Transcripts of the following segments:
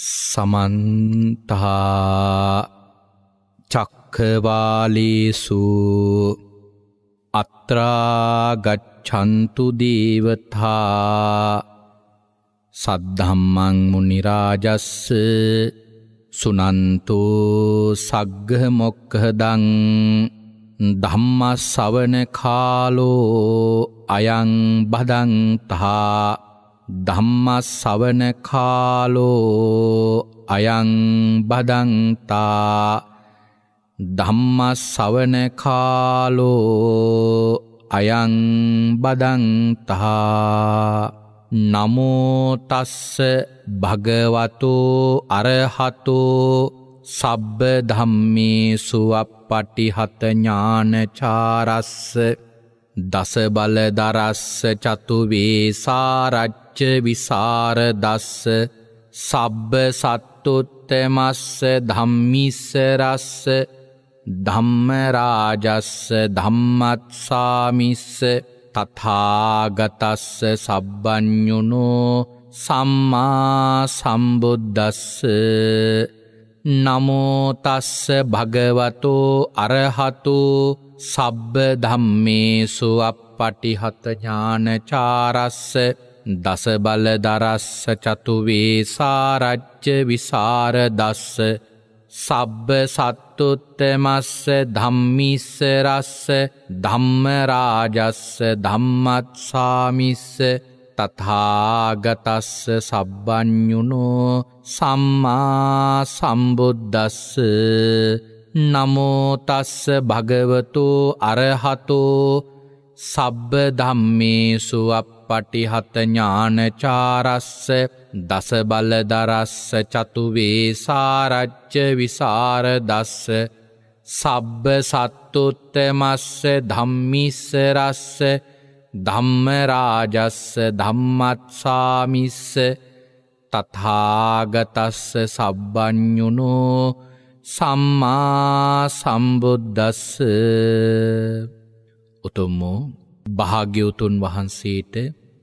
සමන්තහා චක්කවාලේසු අත්‍රාගච්ඡන්තු දේවතා සද්ධම්මං මුනිරාජස්ස සුනන්තෝ සග්ගහ මොක්කහදං ධම්ම සවන කාලෝ අයං බදන්තහා ධම්මස්සවන කාලෝ අයං බදන්තා ධම්මස්සවන කාලෝ අයං බදන්තා නමෝතස්ස භගවතෝ අරහතෝ සබ්බ ධම්මේසු අප්පටිහත ඥානචාරස්ස දස බලදරස්ස චතු වේසාරච්ච පච්ච විසාර දස්ස සබ්බ සත්තුත්තමස්ස ධම්මිස්සරස්ස ධම්මරාජස්ස ධම්මත්සාමිස්ස තථාගතස්ස සබ්බඥුනෝ සම්මා සම්බුද්දස්ස නමෝතස්ස භගවතෝ අරහතු සබ්බ ධම්මේසු අප පටිහත ඥානචාරස්ස දසබල දරස්ස චතුවේ සාරච්ච විසාර දස්ස සබ්බ සත්තුත්තමස්ස ධම්මිස්ස රස්ස ධම්මරාජස්ස ධම්මත්සාමිස්ස තථාගතස්ස සබ්බඥුනෝ සම්මා සම්බුද්දස්ස නමෝතස්ස භගවතු අරහතෝ සබ්බ ධම්මේසු අප පටිහත ඥානචාරස්ස දසබලදරස්ස චතුවේ සාරච්ච විසාරදස්ස සබ්බ සත්තුත්තමස්ස ධම්මිස්සරස්ස ධම්මරාජස්ස ධම්මත්සාමිස්ස තථාගතස්ස සබ්බඥුනෝ සම්මා සම්බුද්දස්ස උතුම් භාග්‍යවතුන් වහන්සේට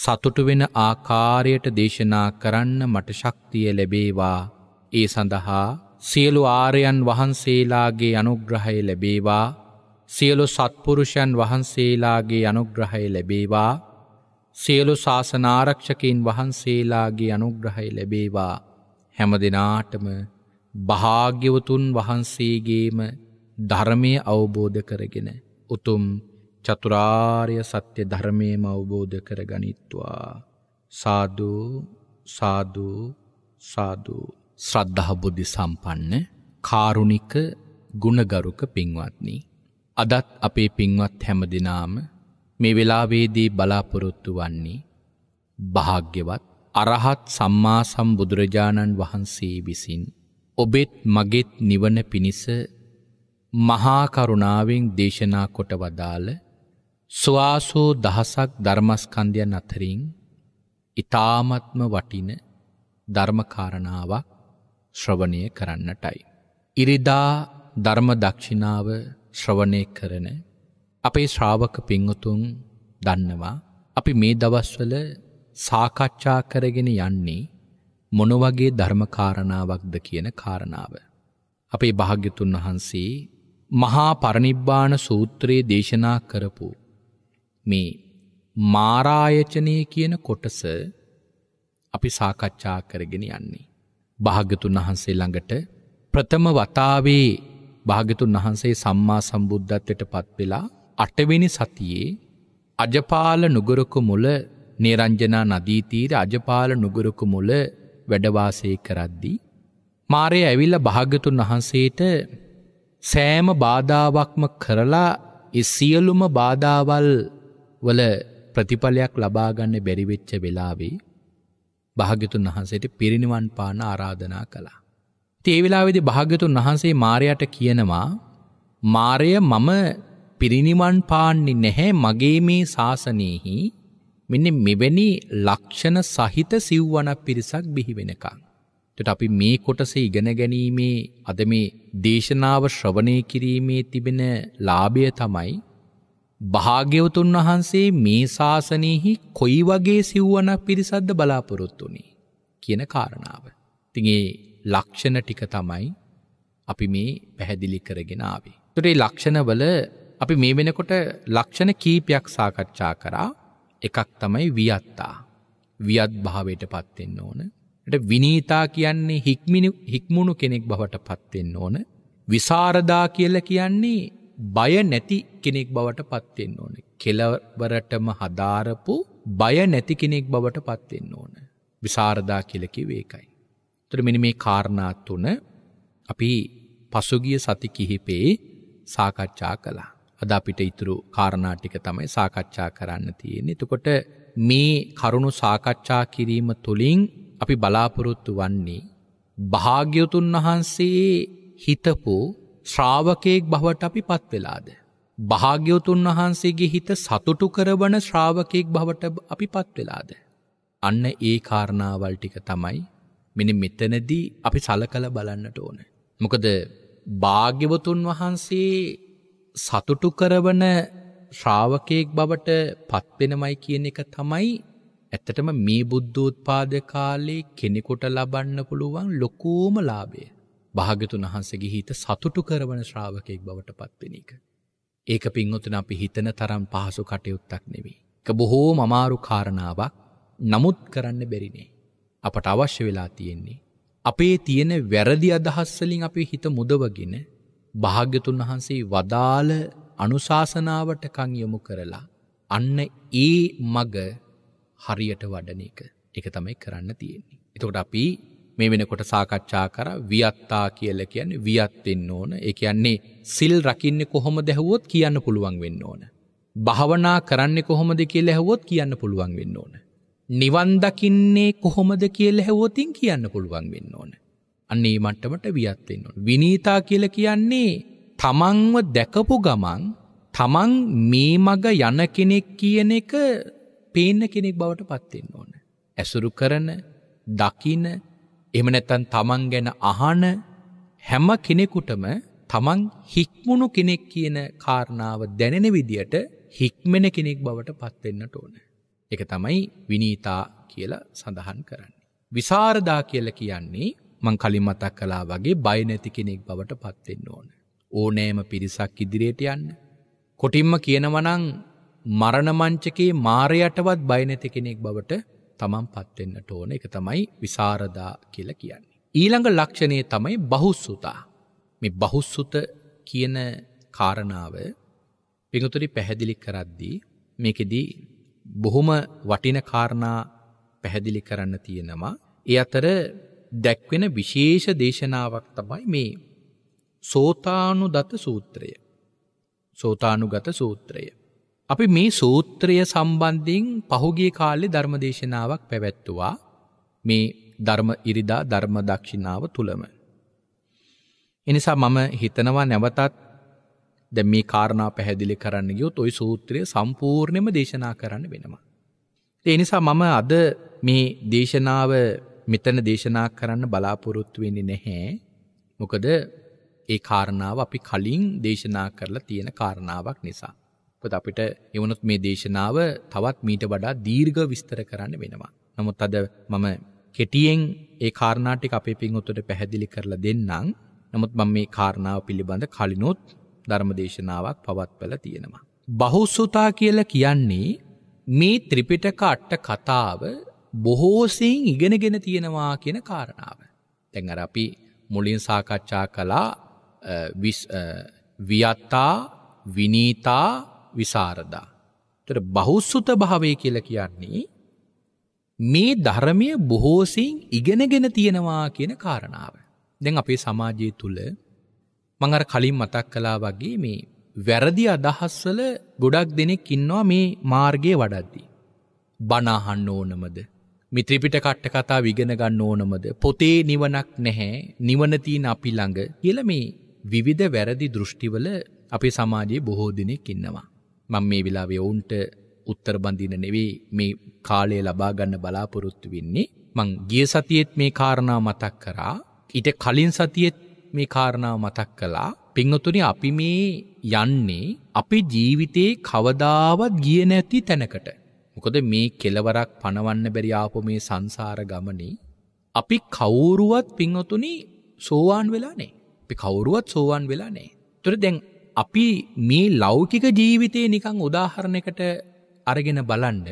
සතුටු වෙන ආකාරයට දේශනා කරන්න මට ශක්තිය ලැබේවා. ඒ සඳහා සියලු ආර්යයන් වහන්සේලාගේ අනුග්‍රහය ලැබේවා. සියලු සත්පුරුෂයන් වහන්සේලාගේ අනුග්‍රහය ලැබේවා. සියලු ශාසනාරක්ෂකින් වහන්සේලාගේ අනුග්‍රහය ලැබේවා. හැම දෙනාටම භාග්‍යවතුන් වහන්සේගේම ධර්මය අවබෝධ කරගෙන. උතුම් චතුරාර්ය සත්‍ය ධර්මයම අවබෝධ කරගනිත්වා. සාධූ සාධූ සාධූ. ශ්‍රද්ධහ බුද්ධි සම්පන්න කාරුණික ගුණගරුක පින්වත්නි. අදත් අපේ පින්වත් හැමදිනාම මේ වෙලාවේදී බලාපොරොත්තු වන්නේ භාග්‍යවත් අරහත් සම්මා සම්බුදුරජාණන් වහන්සේ විසින් ඔබෙත් මගෙත් නිවන පිණිස මහා කරුණාවෙන් දේශනා කොට වදාළ ස්වාසෝ දහසක් ධර්මස්කන්ධයන් අතරින් ඉතාමත්ම වටින ධර්මකාරණාවක් ශ්‍රවණය කරන්නටයි. ඉරිදා ධර්ම දක්ෂිනාව ශ්‍රවණය කරන අපේ ශ්‍රාවක පිංහතුන් දන්නවා අපි මේ දවස්වල සාකච්ඡා කරගෙන යන්නේ මොනවගේ ධර්මකාරණාවක්ද කියන කාරණාව. අපේ භාග්‍යතුන් වහන්සේ මහා පරනිබ්බාන සූත්‍රයේ දේශනා කරපු මේ මාරායචනය කියන කොටස අපි සාකච්ඡා කරගෙන යන්නේ. භාගතුන් වහන්සේ ළඟට ප්‍රථම වතාවේ භාගතුන් වහන්සේ සම්මා සම්බුද්ධත්වයට පත්වෙලා අටවෙනි සතියේ අජපාල නුගරකු මුල නේරංජනා නදීතීර අජපාල නුගරකු මුල වැඩවාසය කරද්දී. මාරය ඇවිල්ල භාගතුන් වහන්සේට සෑම බාධාවක්ම කරලා සියලුම බාධාවල් වල ප්‍රතිඵලයක් ලබාගන්න බැරිවෙච්ච වෙලාවේ භාග්‍යතුන් වහන්සේට පිරිනිවන් පාන ආරාධනා කළා. ඒ වෙලාවේදී භාග්‍යතුන් වහන්සේ මාරයට කියනවා මාරය මම පිරිනිවන් පාන්නේ නැහැ මගේ මේ ශාසනයෙහි මෙන්න මෙවැනි ලක්ෂණ සහිත සිව්වනක් පිරිසක් බිහි වෙනකම්. එතකොට අපි මේ කොටසේ ඉගෙන ගැනීමේ අද මේ දේශනාව ශ්‍රවණය කිරීමේ තිබෙන ලාභය තමයි භාග්‍යවතුන් වහන්සේ මේ ශාසනයෙහි කොයි වගේ සිව්වන පිරිසද්ද බලාපොරොත්තුනේ කියන කාරණාව. තිගේ ලක්ෂණ ටික තමයි අපි මේ පැහැදිලි කරගෙන ආවේ. තුරේ ලක්ෂණවල අපි මේ වෙනකොට ලක්ෂණ කීපයක් සාකච්ඡා කරා එකක් තමයි වියත්තා. වියත් භාවයට පත්වෙන්න ඕන. ට විනීතා කියන්නේ හික්මුණු කෙනෙක් බවට පත්වෙන්න ඕන. විසාරදා කියල කියන්නේ බය නැති කෙනෙක් බවට පත්වෙන්න ඕන. කෙලවරටම හදාරපු බය නැති කෙනෙක් බවට පත්වෙන්න ඕන. විසාරදා කියලකි වේකයි. තර මෙනි මේ කාරණාත් වන අපි පසුගිය සති කිහිපේ සාකච්ඡා කලා. අද අපිට ඉතුරු කාරණාටික තමයි සාකච්ඡා කරන්න තියෙන්නේ. එතකොට මේ කරුණු සාකච්ඡා කිරීම තුළින් අපි බලාපොරොත්තු වන්නේ භාග්‍යතුන් වහන්සේ හිතපු ශ්‍රාවකයෙක් බවට අපි පත්වෙලාද. භාග්‍යවතුන් වහන්සේගේ හිත සතුටු කරවන ශ්‍රාවකයෙක් බවට අපි පත්වෙලාද. අන්න ඒ කාරණාවල් ටික තමයි මෙනි මෙතනදී අපි සලකල බලන්නට ඕන. මොකද භාග්‍යවතුන් වහන්සේ සතුටු කරවන ශ්‍රාවකයෙක් බවට පත්වෙනමයි කියන එක තමයි ඇත්තටම මේ බුද්ධෝත්පාද කාලේ කෙනෙකුට ලබන්න පුළුවන් ලොකෝම ලාභය. භාග්‍යතුන් වහන්සේගේ හිත සතුටු කරවන ශ්‍රාවකෙක් බවට පත්වෙන එක. ඒක පින්වතුන අපි හිතන තරම් පහසු කටයුත්තක් නෙවෙයි. එක බොහෝ මමාරු කාරණාවක් නමුත් කරන්න බැරිනේ. අපට අවශ්‍ය වෙලා තියෙන්නේ. අපේ තියෙන වැරදි අදහස්සලින් අපි හිත මුදවගෙන භාග්‍යතුන් වහන්සේ වදාළ අනුශාසනාවට කං යොමු කරලා අන්න ඒ මග හරියට වඩන එක. එක තමයි කරන්න තියෙන්නේ. එතකොට අපි මේ වෙනකොට සාකච්ඡා කර වියත්තා කියල කියන්න වියත්වෙන්න ඕන එක කියන්නේ සිල් රකින්න කොහොම දැහුවොත් කියන්න පුළුවන් වෙන්න ඕන. භාවනා කරන්න කොහොමද කියල හැවොත් කියන්න පුළුවන් වෙන්න ඕන. නිවන්දකින්නේ කොහොමද කියල හැවෝතින් කියන්න පුළුවන් වෙන්න ඕන. අන්නේ මට්ටමට වියත්වෙන්න ඕන. විනීතා කියල කියන්නේ තමන්ව දැකපු ගමන් තමන් මේ මග යන කෙනෙක් කියන එක පේන කෙනෙක් බවට පත්වෙන්න ඕන. ඇසුරු කරන දකින එම නැත්තන් තමන් ගැන අහන හැම කෙනෙකුටම තමන් හික්මුණු කෙනෙක් කියන කාරණාව දැනෙන විදියට හික්මෙන කෙනෙක් බවට පත්වෙන්නට ඕන. එක තමයි විනීතා කියලා සඳහන් කරන්නේ. විසාරදා කියල කියන්නේ මං කලින් මතක් කලා වගේ බයනැති කෙනෙක් බවට පත්වෙන්න ඕන. ඕනෑම පිරිසක් ඉදිරියට යන්න. කොටින්ම කියනවනං මරණමංචකේ මාරයටවත් බයනැති කෙනෙක් බවට තමන් පත්වෙන්නට ඕන එක තමයි විසාරදා කියලා කියන්නේ. ඊළඟ ලක්ෂණය තමයි බහුස්සුතා මේ බහුස්සුත කියන කාරණාව පිඟතුරි පැහැදිලි කරද්දී මේකෙදී බොහොම වටින කාරණා පැහැදිලි කරන්න තියෙනවා. ඒ අතර දැක්වෙන විශේෂ දේශනාවක් තමයි මේ සෝතානු දත සූත්‍රය. සෝතානුගත සූත්‍රය. අපි මේ සූත්‍රය සම්බන්ධින් පහුගිය කාලෙ ධර්මදේශනාවක් පැවැත්තුවා මේ ධර්ම ඉරිදා ධර්ම දක්ෂිනාව තුළම. එනිසා මම හිතනවා නැවතත් දැ මේ කාරණා පැහැදිලි කරන්න ගියොත් ඔයි සූත්‍රය සම්පූර්ණයම දේශනා කරන්න වෙනවා. එනිසා මම අද මේ දේශනාව මෙතන දේශනා කරන්න බලාපොරොත්තුවෙන්නේ නැහැ මොකද ඒ කාරණාව අපි කලින් දේශනා කරලා තියෙන කාරණාවක් නිසා. පොත අපිට එවනොත් මේ දේශනාව තවත් මීට වඩා දීර්ඝ විස්තර කරන්න වෙනවා. නමුත් අද මම කෙටියෙන් ඒ කාරණා ටික අපේ පින්වත්තුන්ට පැහැදිලි කරලා දෙන්නම්. නමුත් මම මේ කාරණාව පිළිබඳ කලිනොත් ධර්මදේශනාවක් පවත්වලා තියෙනවා. බහුසුතා කියලා කියන්නේ මේ ත්‍රිපිටක අට කතාව බොහෝසෙයින් ඉගෙනගෙන තියෙනවා කියන කාරණාව. දැන් අර අපි මුලින් සාකච්ඡා කළා විස් වියත්තා විනීතා විසාරදා. තොට බෞස්සුත භාවය කියල කියන්නේ මේ ධර්මය බොහෝසින් ඉගෙනගෙන තියෙනවා කියන කාරණාව. දැන් අපේ සමාජය තුළ මංර කලින් මතක් කලා වගේ මේ වැරදි අදහස්වල ගොඩක් දෙනෙක් ඉන්නවා මේ මාර්ගය වඩද්දී. බනාහන්න ඕනමද. මිත්‍රිපිට කට්ට කතා විගෙන ගන්න ඕනමද. පොතේ නිවනක් නැහැ නිවනතිීන අපි ළඟ කියල මේ විවිධ වැරදි දෘෂ්ටිවල අපේ සමාජයේ බොහෝ දෙනෙක් ඉන්නවා. මම මේ වෙලාවේ ඔවුන්ට උත්තර බඳින නෙවෙයි මේ කාලය ලබා ගන්න බලාපොරොත්තු වෙන්නේ. මං ගිය සතියේත් මේ කාරණා මතක් කරා. ඊට කලින් සතියේත් මේ කාරණා මතක් කළා. පින්වතුනි අපි මේ යන්නේ අපේ ජීවිතේ කවදාවත් ගියේ නැති තැනකට. මොකද මේ කෙලවරක් පණවන්න බැරි ආපු මේ සංසාර ගමනේ අපි කවුරුවත් පින්වතුනි සෝවාන් වෙලා නැහැ. අපි කවුරුවත් සෝවාන් වෙලා නැහැ. ඒතර දැන් අපි මේ ලෞකික ජීවිතේ නිකං උදාහරණයකට අරගෙන බලන්ඩ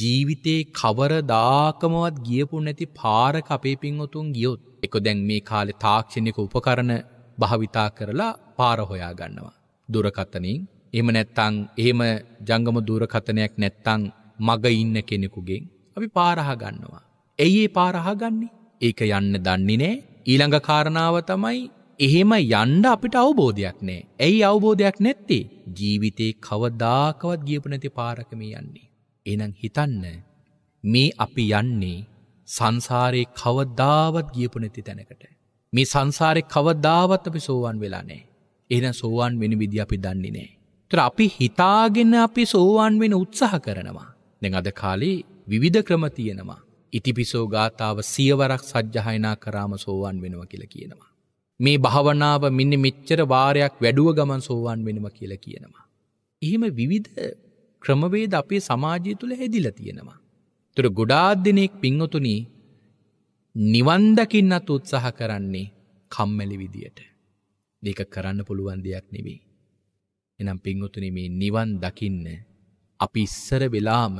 ජීවිතේ කවර දාකමවත් ගියපු නැති පාරක අපේ පින්වතුන් ගියොත් එක දැන් මේ කාලෙ තාක්ෂණික උපකරණ භාවිතා කරලා පාර හොයා ගන්නවා. දුරකතනින් එහෙම නැත්තං එහෙම ජංගම දුරකතනයක් නැත්තං මග ඉන්න කෙනෙකුගෙන් අපි පාරහ ගන්නවා. ඇයි ඒ පාරහ ගන්නේ? ඒක යන්න දන්නේ නෑ. ඊළඟ කාරණාව තමයි එහෙම යන්න අපිට අවබෝධයක් නෑ. ඇයි අවබෝධයක් නැත්තේ? ජීවිතේ කවදාකවත් ගියපු නැති පාරක මේ යන්නේ. එහෙනම් හිතන්න මේ අපි යන්නේ සංසාරේ කවදාවත් ගියපු නැති තැනකට. මේ සංසාරේ කවදාවත් අපි සෝවන් වෙලා නෑ. එහෙනම් සෝවන් වෙන විදිහ අපි දන්නේ නෑ. ඒතර අපි හිතාගෙන අපි සෝවන් වෙන උත්සාහ කරනවා. දැන් අද කාලේ විවිධ ක්‍රම තියෙනවා. ඉතිපිසෝ ගාතාව සියවරක් සජ්ජහායනා කරාම සෝවන් වෙනවා කියලා කියනවා. මේ භාවනාව මෙන්න මෙච්චර වාරයක් වැඩුව ගමන් සෝවාන් වෙනවා කියලා කියනවා. එහෙම විවිධ ක්‍රමවේද අපේ සමාජය තුළ හැදිලා තියෙනවා. තුර ගොඩාක් දෙනෙක් පින්වතුනි නිවන් දකින්නත් උත්සාහ කරන්නේ කම්මැලි විදියට. මේක කරන්න පුළුවන් දෙයක් නෙවෙයි. එනම් පින්වතුනි මේ නිවන් දකින්න අපි ඉස්සර වෙලාම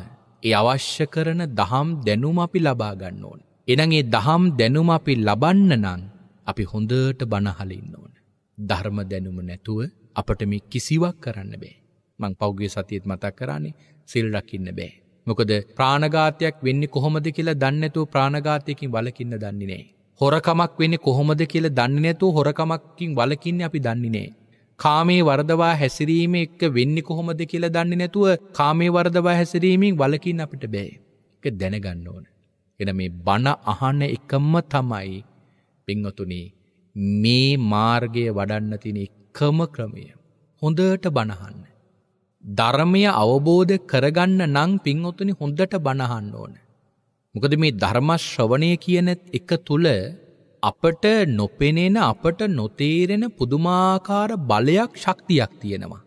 ඒ අවශ්‍ය කරන දහම් දැනුම අපි ලබා ගන්න ඕන. එනං ඒ දහම් දැනුම අපි ලබන්න නම් අපි හොඳට බනහල ඉන්න ඕන. ධර්ම දැනුම නැතුව අපට මේ කිසිවක් කරන්න බෑ. මං පෞගගේ සතියත් මතක් කරන්නේ සිල් රකින්න බෑ. මොකද ප්‍රාණඝාතයක් වෙන්නේ කොහොමද කියලා දන්නේතුව ප්‍රාණඝාතයකින් වලකින්න දන්නේ නෑ. හොරකමක් වෙන්නේ කොහොමද කියලා දන්නේ නැතුව හොරකමක්කින් වලකින්නේ අපි දන්නේ නෑ. කාමේ වරදවා හැසිරීම එක්ක වෙන්නේ කොහොමද කියලා දන්නේ නැතුව කාමේ වරදවා හැසිරීමෙන් වලකින් අපිට බෑ. ඒක දැනගන්න ඕන. එන මේ බණ අහන්න එකම තමයි පිංවතුනී මේ මාර්ගය වඩන්න තින එකම ක්‍රමය හොඳට බණහන්න. ධර්මය අවබෝධ කරගන්න නං පින්වතුනි හොඳට බණහන්න ඕන. මොකද මේ ධර්මශ්‍රවණය කියන එක තුළ අපට නොපෙනෙන අපට නොතේරෙන පුදුමාකාර බලයක් ශක්තියක් තියෙනවා.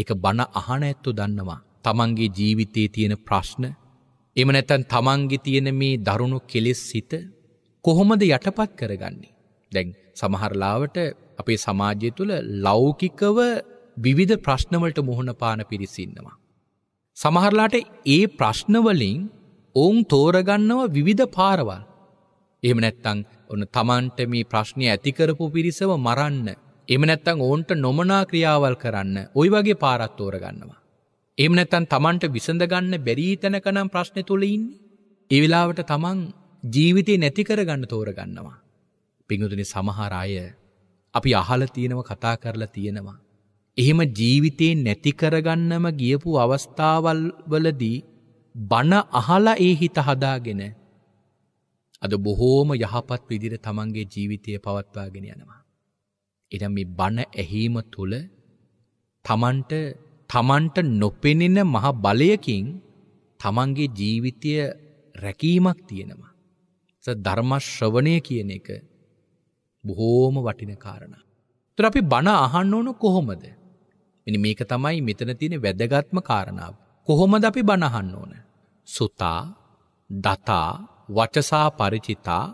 එක බණ අහන ඇත්තු දන්නවා. තමන්ගේ ජීවිතයේ තියෙන ප්‍රශ්න එම නැතන් තමන්ගේ තියෙන මේ දරුණු කෙලෙස් සිත කොහොමද යටපත් කරගන්නේ. දැන් සමහරලාවට අපේ සමාජය තුළ ලෞකිකව විවිධ ප්‍රශ්නවලට මුහුණ පාන පිරිසින්නවා. සමහරලාට ඒ ප්‍රශ්නවලින් ඔවුන් තෝරගන්නව විවිධ පාරවල්. එහෙම නැත්තං ඔන්න තමන්ට මේ ප්‍රශ්නය ඇතිකරපු පිරිසව මරන්න. එම නැත්තං ඕන්ට නොමනා ක්‍රියාවල් කරන්න ඔයි වගේ පාරත් තෝරගන්නවා. එම නැත්තන් තමන්ට විසඳගන්න බැරී තැනකනම් ප්‍රශ්න තුළඉන්නේ. ඒවෙලාවට තමන් ජීවිතේ නැති කරගන්න තෝරගන්නවා. පිඟුතුනි සමහර අය අපි අහලා තියෙනවා කතා කරලා තියෙනවා. එහෙම ජීවිතේ නැති කරගන්නම ගියපු අවස්ථාවල් වලදී බන අහලා ඒ හිත හදාගෙන අද බොහෝම යහපත් විදිහට තමන්ගේ ජීවිතය පවත්වාගෙන යනවා. එනම් මේ බන ඇහිම තුල තමන්ට තමන්ට නොපෙනෙන මහ බලයකින් තමන්ගේ ජීවිතය රැකීමක් තියෙනවා. ධර්ම ශ්‍රවණය කියන එක බොහෝම වටින කාරණා. තුර අපි බණ අහන්න ඕන කොහොමද. මෙනි මේක තමයි මෙතන තියෙන වැදගත්ම කාරණාව. කොහොමද අපි බණහන්න ඕන. සුතා දතා වචසා පරිචිතා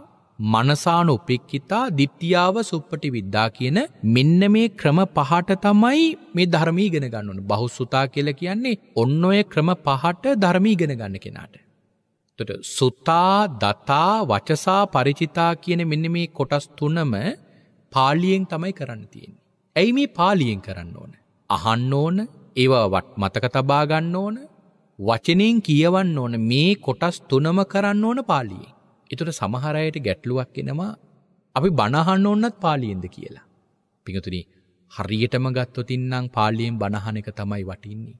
මනසාන උපෙක්කිතා දිට්ටියාව සුප්පටි විද්දා කියන මෙන්න මේ ක්‍රම පහට තමයි මේ ධර්මී ගෙන ගන්න ඕන බහුසුතා කියල කියන්නේ ඔන්න ඔය ක්‍රම පහට ධර්මී ගෙන ගන්න කෙනාට. තොට සුතා දතා වචසා පරිචිතා කියන මෙන්න මේ කොටස් තුනම පාලියෙන් තමයි කරන්න තියෙන්නේ. ඇයි මේ පාලියෙන් කරන්න ඕන. අහන්න ඕන ඒවාවට මතක තබා ගන්න ඕන වචනයෙන් කියවන්න ඕන මේ කොටස් තුනම කරන්න ඕන පාලියෙන්. එතුට සමහරයට ගැටලුවක් එනවා අපි බණහන්න ඕන්නත් පාලියෙන්ද කියලා. පිඟතුනි හරියටම ගත්තොතින්නම් පාලියෙන් බණහන එක තමයි වටින්නේ.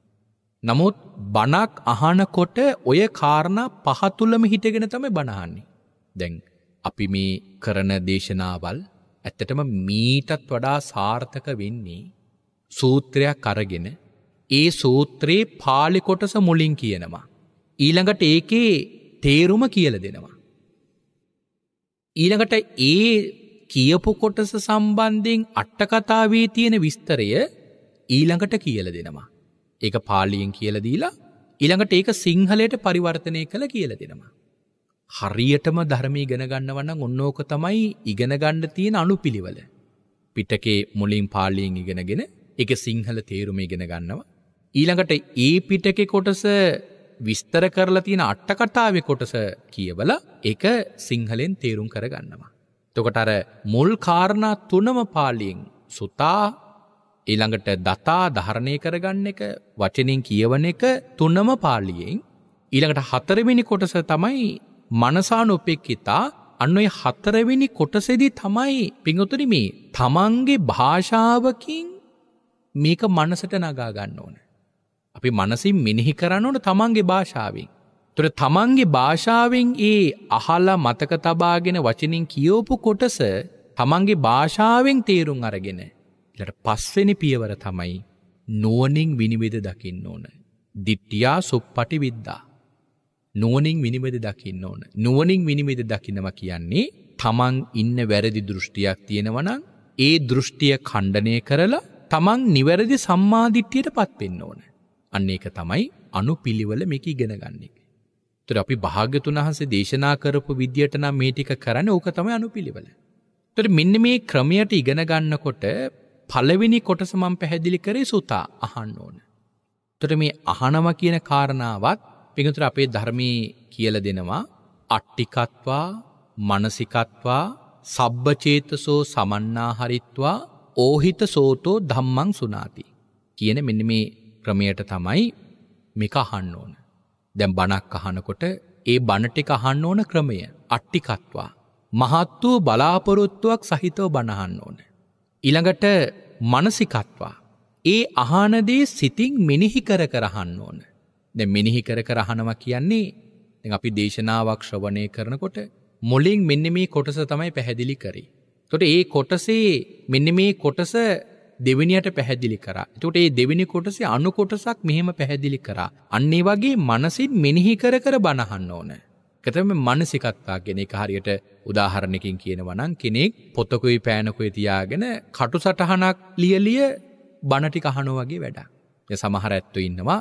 නමුත් බණක් අහනකොට ඔය කාරණ පහතුලම හිටගෙන තම බණහන්නේ. දැන් අපි මේ කරන දේශනාවල් ඇත්තටම මීටත් වඩා සාර්ථක වෙන්නේ සූත්‍රයක් අරගෙන ඒ සූත්‍රයේ පාලි කොටස මුලින් කියනවා. ඊළඟට ඒකේ තේරුම කියල දෙනවා. ඊළඟට ඒ කියපු කොටස සම්බන්ධයෙන් අට්ටකතාවේ තියෙන විස්තරය ඊළඟට කියල දෙනවා. ඒක පාලියෙන් කියල දීලා ඉළඟට ඒක සිංහලයට පරිවර්තනය කළ කියල දෙෙනවා. හරියටම ධර්ම ඉගෙනගන්න වන්න ඔන්නෝක තමයි ඉගෙනගණ්ඩ තියෙන අනු පිළිවල. පිටකේ මුලින් පාලියෙන් ඉගෙනගෙන එක සිංහල තේරුම ඉගෙන ගන්නවා. ඊළඟට ඒ පිටකෙ කොටස විස්තර කරලා තියෙන අට්ටකටාව කොටස කියවල එක සිංහලෙන් තේරුම් කරගන්නවා. තොකට අර මුල් කාරණා තුනම පාලියෙන් සුතා ඊළඟට දතා ධාරණය කරගන්න එක වචනින් කියවන එක තුනම පාලියෙන් ඊළඟට හතරවෙනි කොටස තමයි මනසානුපෙක්කිතා අන්න ඔය හතරවෙනි කොටසෙදි තමයි පිඟුතුනි මේ තමන්ගේ භාෂාවකින් මේක මනසට නගා ගන්න ඕන. අපි මනසින් මෙනෙහි කරන්න ඕන තමන්ගේ භාෂාවෙන්. තුර තමන්ගේ භාෂාවෙන් ඒ අහලා මතක තබාගෙන වචනින් කියෝපු කොටස තමන්ගේ භාෂාවෙන් තේරුම් අරගෙන ඊට පස්වෙනි පියවර තමයි නුවණින් විනිවිද දකින්න ඕන. දිට්ඨියා සුප්පටි විද්දා. නුවණින් විනිවිද දකින්න ඕන. නුවණින් විනිවිද දකින්නවා කියන්නේ තමන් ඉන්න වැරදි දෘෂ්ටියක් තියෙනවනම් ඒ දෘෂ්ටිය ඛණ්ඩනය කරලා තමන් නිවැරදි සම්මාධිට්ඨියටපත් වෙන්න ඕන. අන්න ඒක තමයි අනුපිළිවෙල මේක ඉගෙන ගන්න එක. ඒතර අපි භාග්‍යතුන් වහන්සේ දේශනා කරපු විදියට නම් මේ ටික කරන්නේ ඕක තමයි අනුපිළිවෙල. ඒතර මෙන්න මේ ක්‍රමයට ඉගෙන ගන්නකොට පළවෙනි කොටස මම පැහැදිලි කරේ සුතා අහන්න ඕන. එතකොට මේ අහනවා කියන කාරණාවත් පිටුතර අපේ ධර්මයේ කියලා දෙනවා අට්ටිකත්වා මානසිකත්වා සබ්බචේතසෝ සමන්නාහරිත්වා ඕහිත සෝතෝ ධම්මං සුනාති කියන මෙන්න මේ ක්‍රමයට තමයි මේක අහන්න ඕන. දැන් බණක් අහනකොට ඒ බණ ටික අහන්න ඕන ක්‍රමය අට්ටිකත්වා මහත් වූ බලාපොරොත්තුවක් සහිතව බණහන්න ඕන. ඊළඟට මනසිකත්වා. ඒ අහානදේ සිතින් මිනිහි කර කරහන්න ඕන. දැ මිනිහි කර කරහනවා කියන්නේ අපි දේශනාවක් ශ්‍රවණය කරනකොට මොලින් මෙන්න මේ කොටස තමයි පැහැදිලි කරේ. තොට ඒ කොටසේ මෙන්න මේ කොටස දෙවිනියට පැහැදිලි කරා. එතකොට ඒ දෙවිනි කොටසේ අනු කොටසක් මෙහෙම පැහැදිලි කරා. අන්න ඒ වගේ මනසින් මෙනෙහි කර කර බණහන්න ඕන. කතම මනසිකත්තා ගෙන එක හරියට උදාහරණකින් කියනවා නම් කෙනෙක් පොතකුයි පෑනකුයි තියාගෙන කටු සටහනක් ලියලිය බණ ටික අහනවා වගේ වැඩක්. ඒ සමහර ඇත්තෝ ඉන්නවා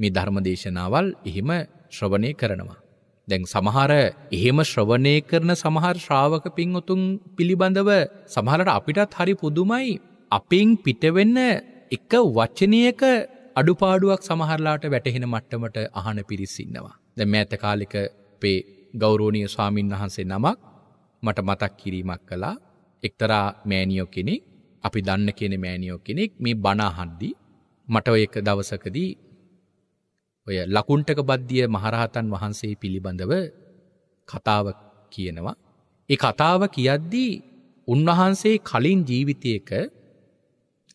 මේ ධර්ම දේශනාවල් එහෙම ශ්‍රවණය කරනවා. දැන් සමහර එහෙම ශ්‍රවණය කරන සමහර ශ්‍රාවක පින්වතුන් පිළිබඳව සමහරට අපිටත් හරි පුදුමයි අපින් පිටවෙන්න එක වචනයක අඩුපාඩුවක් සමහරලාට වැටහෙන මට්ටමට අහන පිරිස් ඉන්නවා. දැන් මෑත කාලෙක අපේ ගෞරෝණය ස්වාමීන් වහන්සේ නමක් මට මතක් කිරීමක් කලා එක්තරා මෑනියෝ කෙනෙක් අපි දන්න කියෙන මෑනියෝ කෙනෙක් මේ බනාහන්දි මට ඔය එක දවසකදී ඔය ලකුන්ටක බද්ධිය මහරහතන් වහන්සේ පිළිබඳව කතාව කියනවා. ඒ කතාව කියද්දී උන්වහන්සේ කලින් ජීවිතයක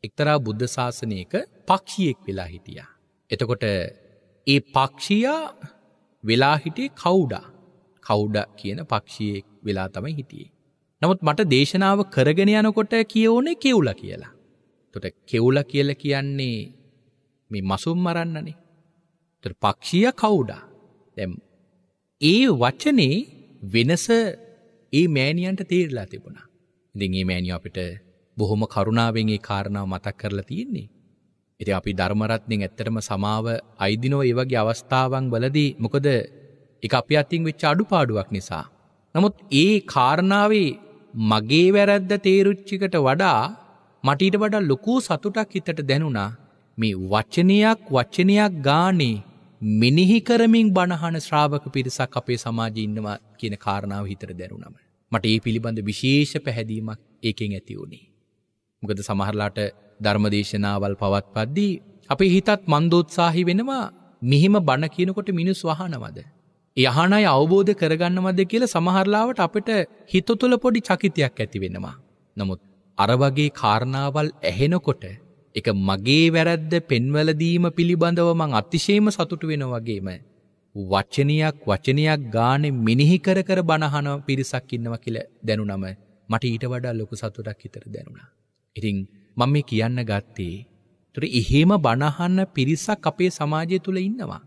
එක්තරා බුද්ධ ශාසනයක පක්ෂියෙක් වෙලා හිටියා. එතකොට ඒ පක්ෂියා වෙලාහිටේ කවුඩා කවුඩ කියන පක්ෂියෙක් වෙලා තමයි හිටියේ. නමුත් මට දේශනාව කරගෙන යනකොට කියෝනේ කෙවුලා කියලා. එතකොට කෙවුලා කියලා කියන්නේ මේ මසුම් මරන්නනේ. එතකොට පක්ෂිය කවුඩා. දැන් ඒ වචනේ වෙනස ඒ මෑණියන්ට තේරලා තිබුණා. ඉතින් මේ මෑණියෝ අපිට බොහොම කරුණාවෙන් ඒ කාරණාව මතක් කරලා තියෙන්නේ. ඉතින් අපි ධර්මරත්නෙන් ඇත්තටම සමාව අයිදිනෝ ඒ වගේ අවස්ථාවන් වලදී මොකද එක අපි අතින් වෙච්ච අඩුපාඩුවක් නිසා. නමුත් ඒ කාරණාවේ මගේ වැරැද්ද තේරුච්චිකට වඩා මටීට වඩා ලොකූ සතුටක් හිතට දැනුණා මේ වචනයක් වචනයක් ගානේ මිනිහි කරමින් බණහන ශ්‍රාවක පිරිසක් අපේ සමාජය ඉන්නවා කියන කාරණාව හිතර දැනුනම. මට ඒ පිළිබඳ විශේෂ පැහැදීමක් ඒකෙන් ඇති වුණේ. මොකද සමහරලාට ධර්මදේශනාවල් පවත් පද්දී අපේ හිතත් මන්දෝත්සාහි වෙනවා මෙහෙම බණ කියනකොට මිනිස් වහනවද. යහනයි අවබෝධ කරගන්නවද කියල සමහරලාවට අපට හිත තුළ පොඩි චකිතයක් ඇතිවෙනවා. නමුත් අරවගේ කාරණාවල් ඇහෙනකොට එක මගේ වැරැද්ද පෙන්වලදීම පිළිබඳව මං අතිශේම සතුටු වෙන වගේම වචනයක් වචනයක් ගානෙ මිනිහි කර කර බණහන පිරිසක් ඉන්නව කියල දැනුනම මට ඊට වඩා ලොකු සතුටක් හිතර දැනුණා. ඉතිං මම මේ කියන්න ගත්තේ තුර එහෙම බණහන්න පිරිසක් අපේ සමාජය තුළ ඉන්නවා.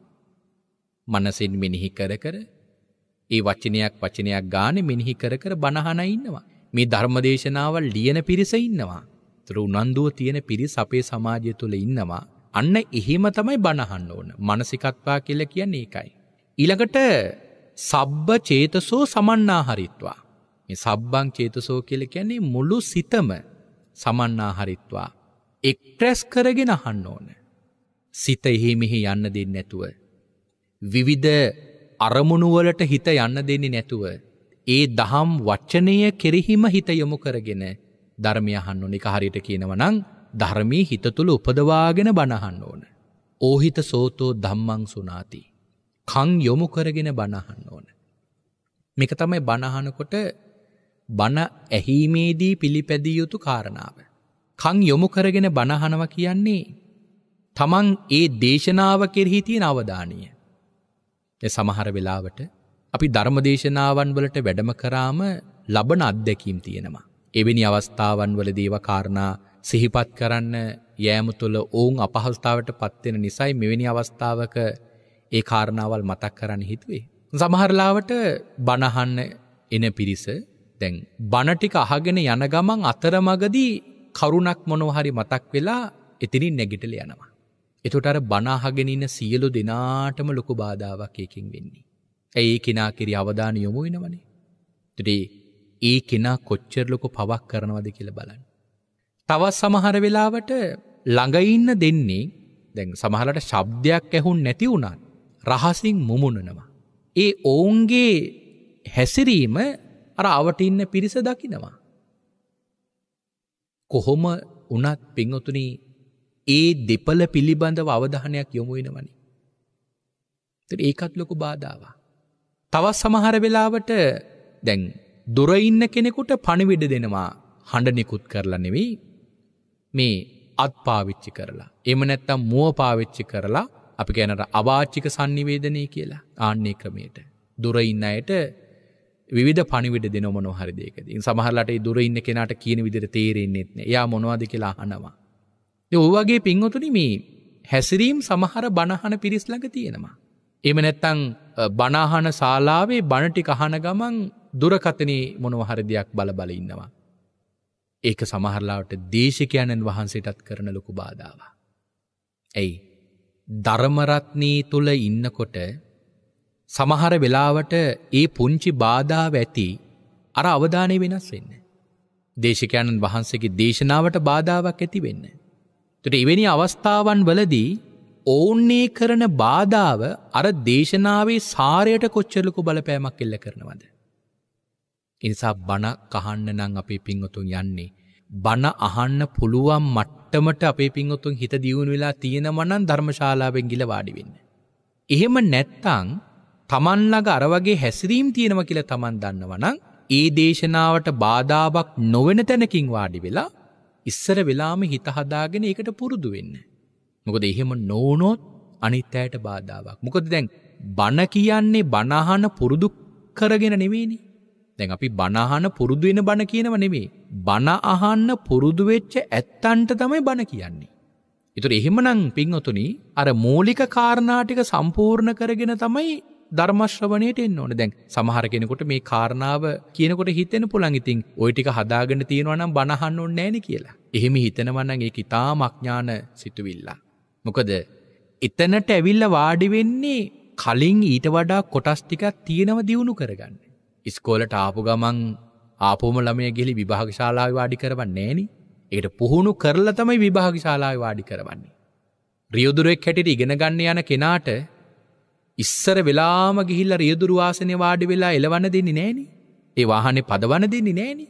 මනසින් මිනිහි කර කර ඒ වචනයක් වචනයක් ගාන මිනිහි කර කර බණහන ඉන්නවා. මේ ධර්මදේශනාවල් ලියන පිරිස ඉන්නවා. තුර උනන්දුව තියෙන පිරිස අපේ සමාජය තුළ ඉන්නවා. අන්න එහෙම තමයි බණහන්න ඕන. මානසිකත්වා කියලා කියන්නේ ඒකයි. ඊළඟට සබ්බ චේතසෝ සමන්නාහරිත්වා. මේ සබ්බං චේතසෝ කියලා කියන්නේ මුළු සිතම සමන්නාහරිත්වා. එක්ට්‍රැස් කරගෙන අහන්න ඕන. සිත එහෙ මෙහෙ යන්න දෙන්නේ නැතුව විවිධ අරමුණුවලට හිත යන්න දෙන්නේ නැතුව ඒ දහම් වචනය කෙරෙහිම හිත යොමු කරගෙන ධර්මය අහන්න ඕන එක හරියට කියනවා නම් ධර්මයේ හිත තුල උපදවාගෙන බණහන්න ඕන. ඕහිත සෝතෝ ධම්මං සුනාති. කන් යොමු කරගෙන බණහන්න ඕන. මේක තමයි බණහනකොට බණ ඇහිීමේදී පිළිපැදිය යුතු කාරණාව. කන් යොමු කරගෙන බණහනවා කියන්නේ තමන් ඒ දේශනාව කෙරෙහි තියෙන අවධානය සමහර වෙලාවට අපි ධර්මදේශනාවන් වලට වැඩම කරාම ලබන අත්දැකීම් තියෙනවා. එවැනි අවස්ථාවන් වලදී ඒවා කාරණා සිහිපත් කරන්න යෑම තුළ ඔවුන් අපහසුතාවට පත්වෙන නිසයි මෙවැනි අවස්ථාවක ඒ කාරණාවල් මතක් කරන්න හිතුවේ. සමහරලාවට බණහන්න එන පිරිස දැන් බණටික අහගෙන යන ගමන් අතරමගදී කරුණක් මොනවහරි මතක් වෙලා එතිරින් නැගිටල යනවා. එතොට අර බනාහගෙන ඉන්න සියලු දෙනාටම ලොකු බාධාවක් ඒකින් වෙන්නේ. ඇයි ඒ කෙනා කිරි අවධාන යොමු වෙනවනේ. තුටේ ඒ කෙනා කොච්චර ලොකු පවක් කරනවද කියල බලන්න. තවත් සමහර වෙලාවට ළඟඉන්න දෙන්නේ දැන් සමහලට ශබ්දයක් ඇහුන් නැති වුණන් රහසින් මුමුණනවා. ඒ ඔවුන්ගේ හැසිරීම අර අවටඉන්න පිරිස දකිනවා. කොහොම උනත් පින්ඔතුනී ඒ දෙපල පිළිබඳව අවධානයක් යොමුුවෙනවනි. ඒකත් ලොකු බාධාවා. තවත් සමහර වෙලාවට දැන් දොරඉන්න කෙනෙකුට පණවිඩ දෙනවා හඬ නිකුත් කරලා නෙවෙයි මේ අත් පාවිච්චි කරලා. එම නැත්තම් මුව පාවිච්චි කරලා අපි ගැනට අවාච්චික සංනිවේදනය කියලා ආන්නේ ක්‍රමයට. දුරඉන්න අයට විධ පනිවිට දෙන මොනොහරිදේකද. සමහරලට දුරඉන්න කෙනට කියන විදිර තේරෙන්නෙත්න යා මොනවාද කියලා හනවා. ඔවගේ පින්වතුනි මේ හැසිරීම් සමහර බණහන පිරිස්ලඟ තියෙනවා. එම නැත්තං බනාහන ශාලාවේ බණටි කහන ගමන් දුරකතනේ මොනවහරදයක් බලබල ඉන්නවා. ඒක සමහරලාට දේශකයණන් වහන්සේටත් කරන ලොකු බාධාව. ඇයි. ධර්මරත්නී තුළ ඉන්නකොට සමහර වෙලාවට ඒ පුංචි බාධාව ඇති අර අවධානය වෙනස් වෙන්න. දේශකයණන් වහන්සේගේ දේශනාවට බාධාවක් ඇති වෙන්න. තොට එවැනි අවස්ථාවන් වලදී ඔවුන්නේ කරන බාධාව අර දේශනාවේ සාරයට කොච්චරලකු බලපෑමක් එල්ල කරනවද. ඉනිසා බණ කහන්න නං අපේ පින්වතුන් යන්නේ. බණ අහන්න පුළුවන් මට්ටමට අපේ පින්වතුන් හිත දියුණු වෙලා තියෙන මනන් ධර්මශාලාවෙන් ගිල වාඩිවෙන්න. එහෙම නැත්තං තමන්ලග අරවගේ හැසිරීම් තියෙනව කියල තමන් දන්නවනං ඒ දේශනාවට බාධාවක් නොවෙන තැනකින් වාඩි වෙලා ඉස්සර වෙලාම හිත හදාගෙන ඒකට පුරුදු වෙන්න. මොකද එහෙම නොවුනොත් අනිත් ඇයට බාධාවක්. මොකද දැන් බණ කියන්නේ බණහන පුරුදු කරගෙන නෙවෙයිනේ. දැන් අපි බණහන පුරුදු වෙන බණ කියනව නෙවෙයි. බණ අහන්න පුරුදු වෙච්ච ඇත්තන්ට තමයි බණ කියන්නේ. ඒතර එහෙමනම් පින්ඔතුනි අර මූලික කාරණා ටික සම්පූර්ණ කරගෙන තමයි ධර්මශ්‍රවණයට එන්න ඕන දැන් සමහර කෙනකොට මේ කාරණාව කියනකොට හිතෙන පුළන් ඉතින් ඔය ටික හදාගෙන තියෙනවා නම් බනහන්න ඕනේ නැණි කියලා. එහෙම හිතනවා නම් ඒක ඊටාමඥාන සිතුවිල්ල. මොකද එතනට ඇවිල්ලා වාඩි වෙන්නේ කලින් ඊට වඩා කොටස් ටිකක් තියෙනව දියුණු කරගන්න. ඉස්කෝලට ආපු ගමන් ආපුම ළමය ගිහි විභාග ශාලාවේ වාඩි කරවන්නේ නැහෙනි. ඒකට පුහුණු කරලා තමයි විභාග ශාලාවේ වාඩි කරවන්නේ. රියදුරෙක් හැටියට ඉගෙන ගන්න යන කෙනාට ඉස්සර වෙලාම ගිහිල්ල රියදුරවාසනය වාඩි වෙලා එලවන්න දෙන්නේ නෑනි. ඒ වාහනේ පදවන දෙන්නේ නෑනි.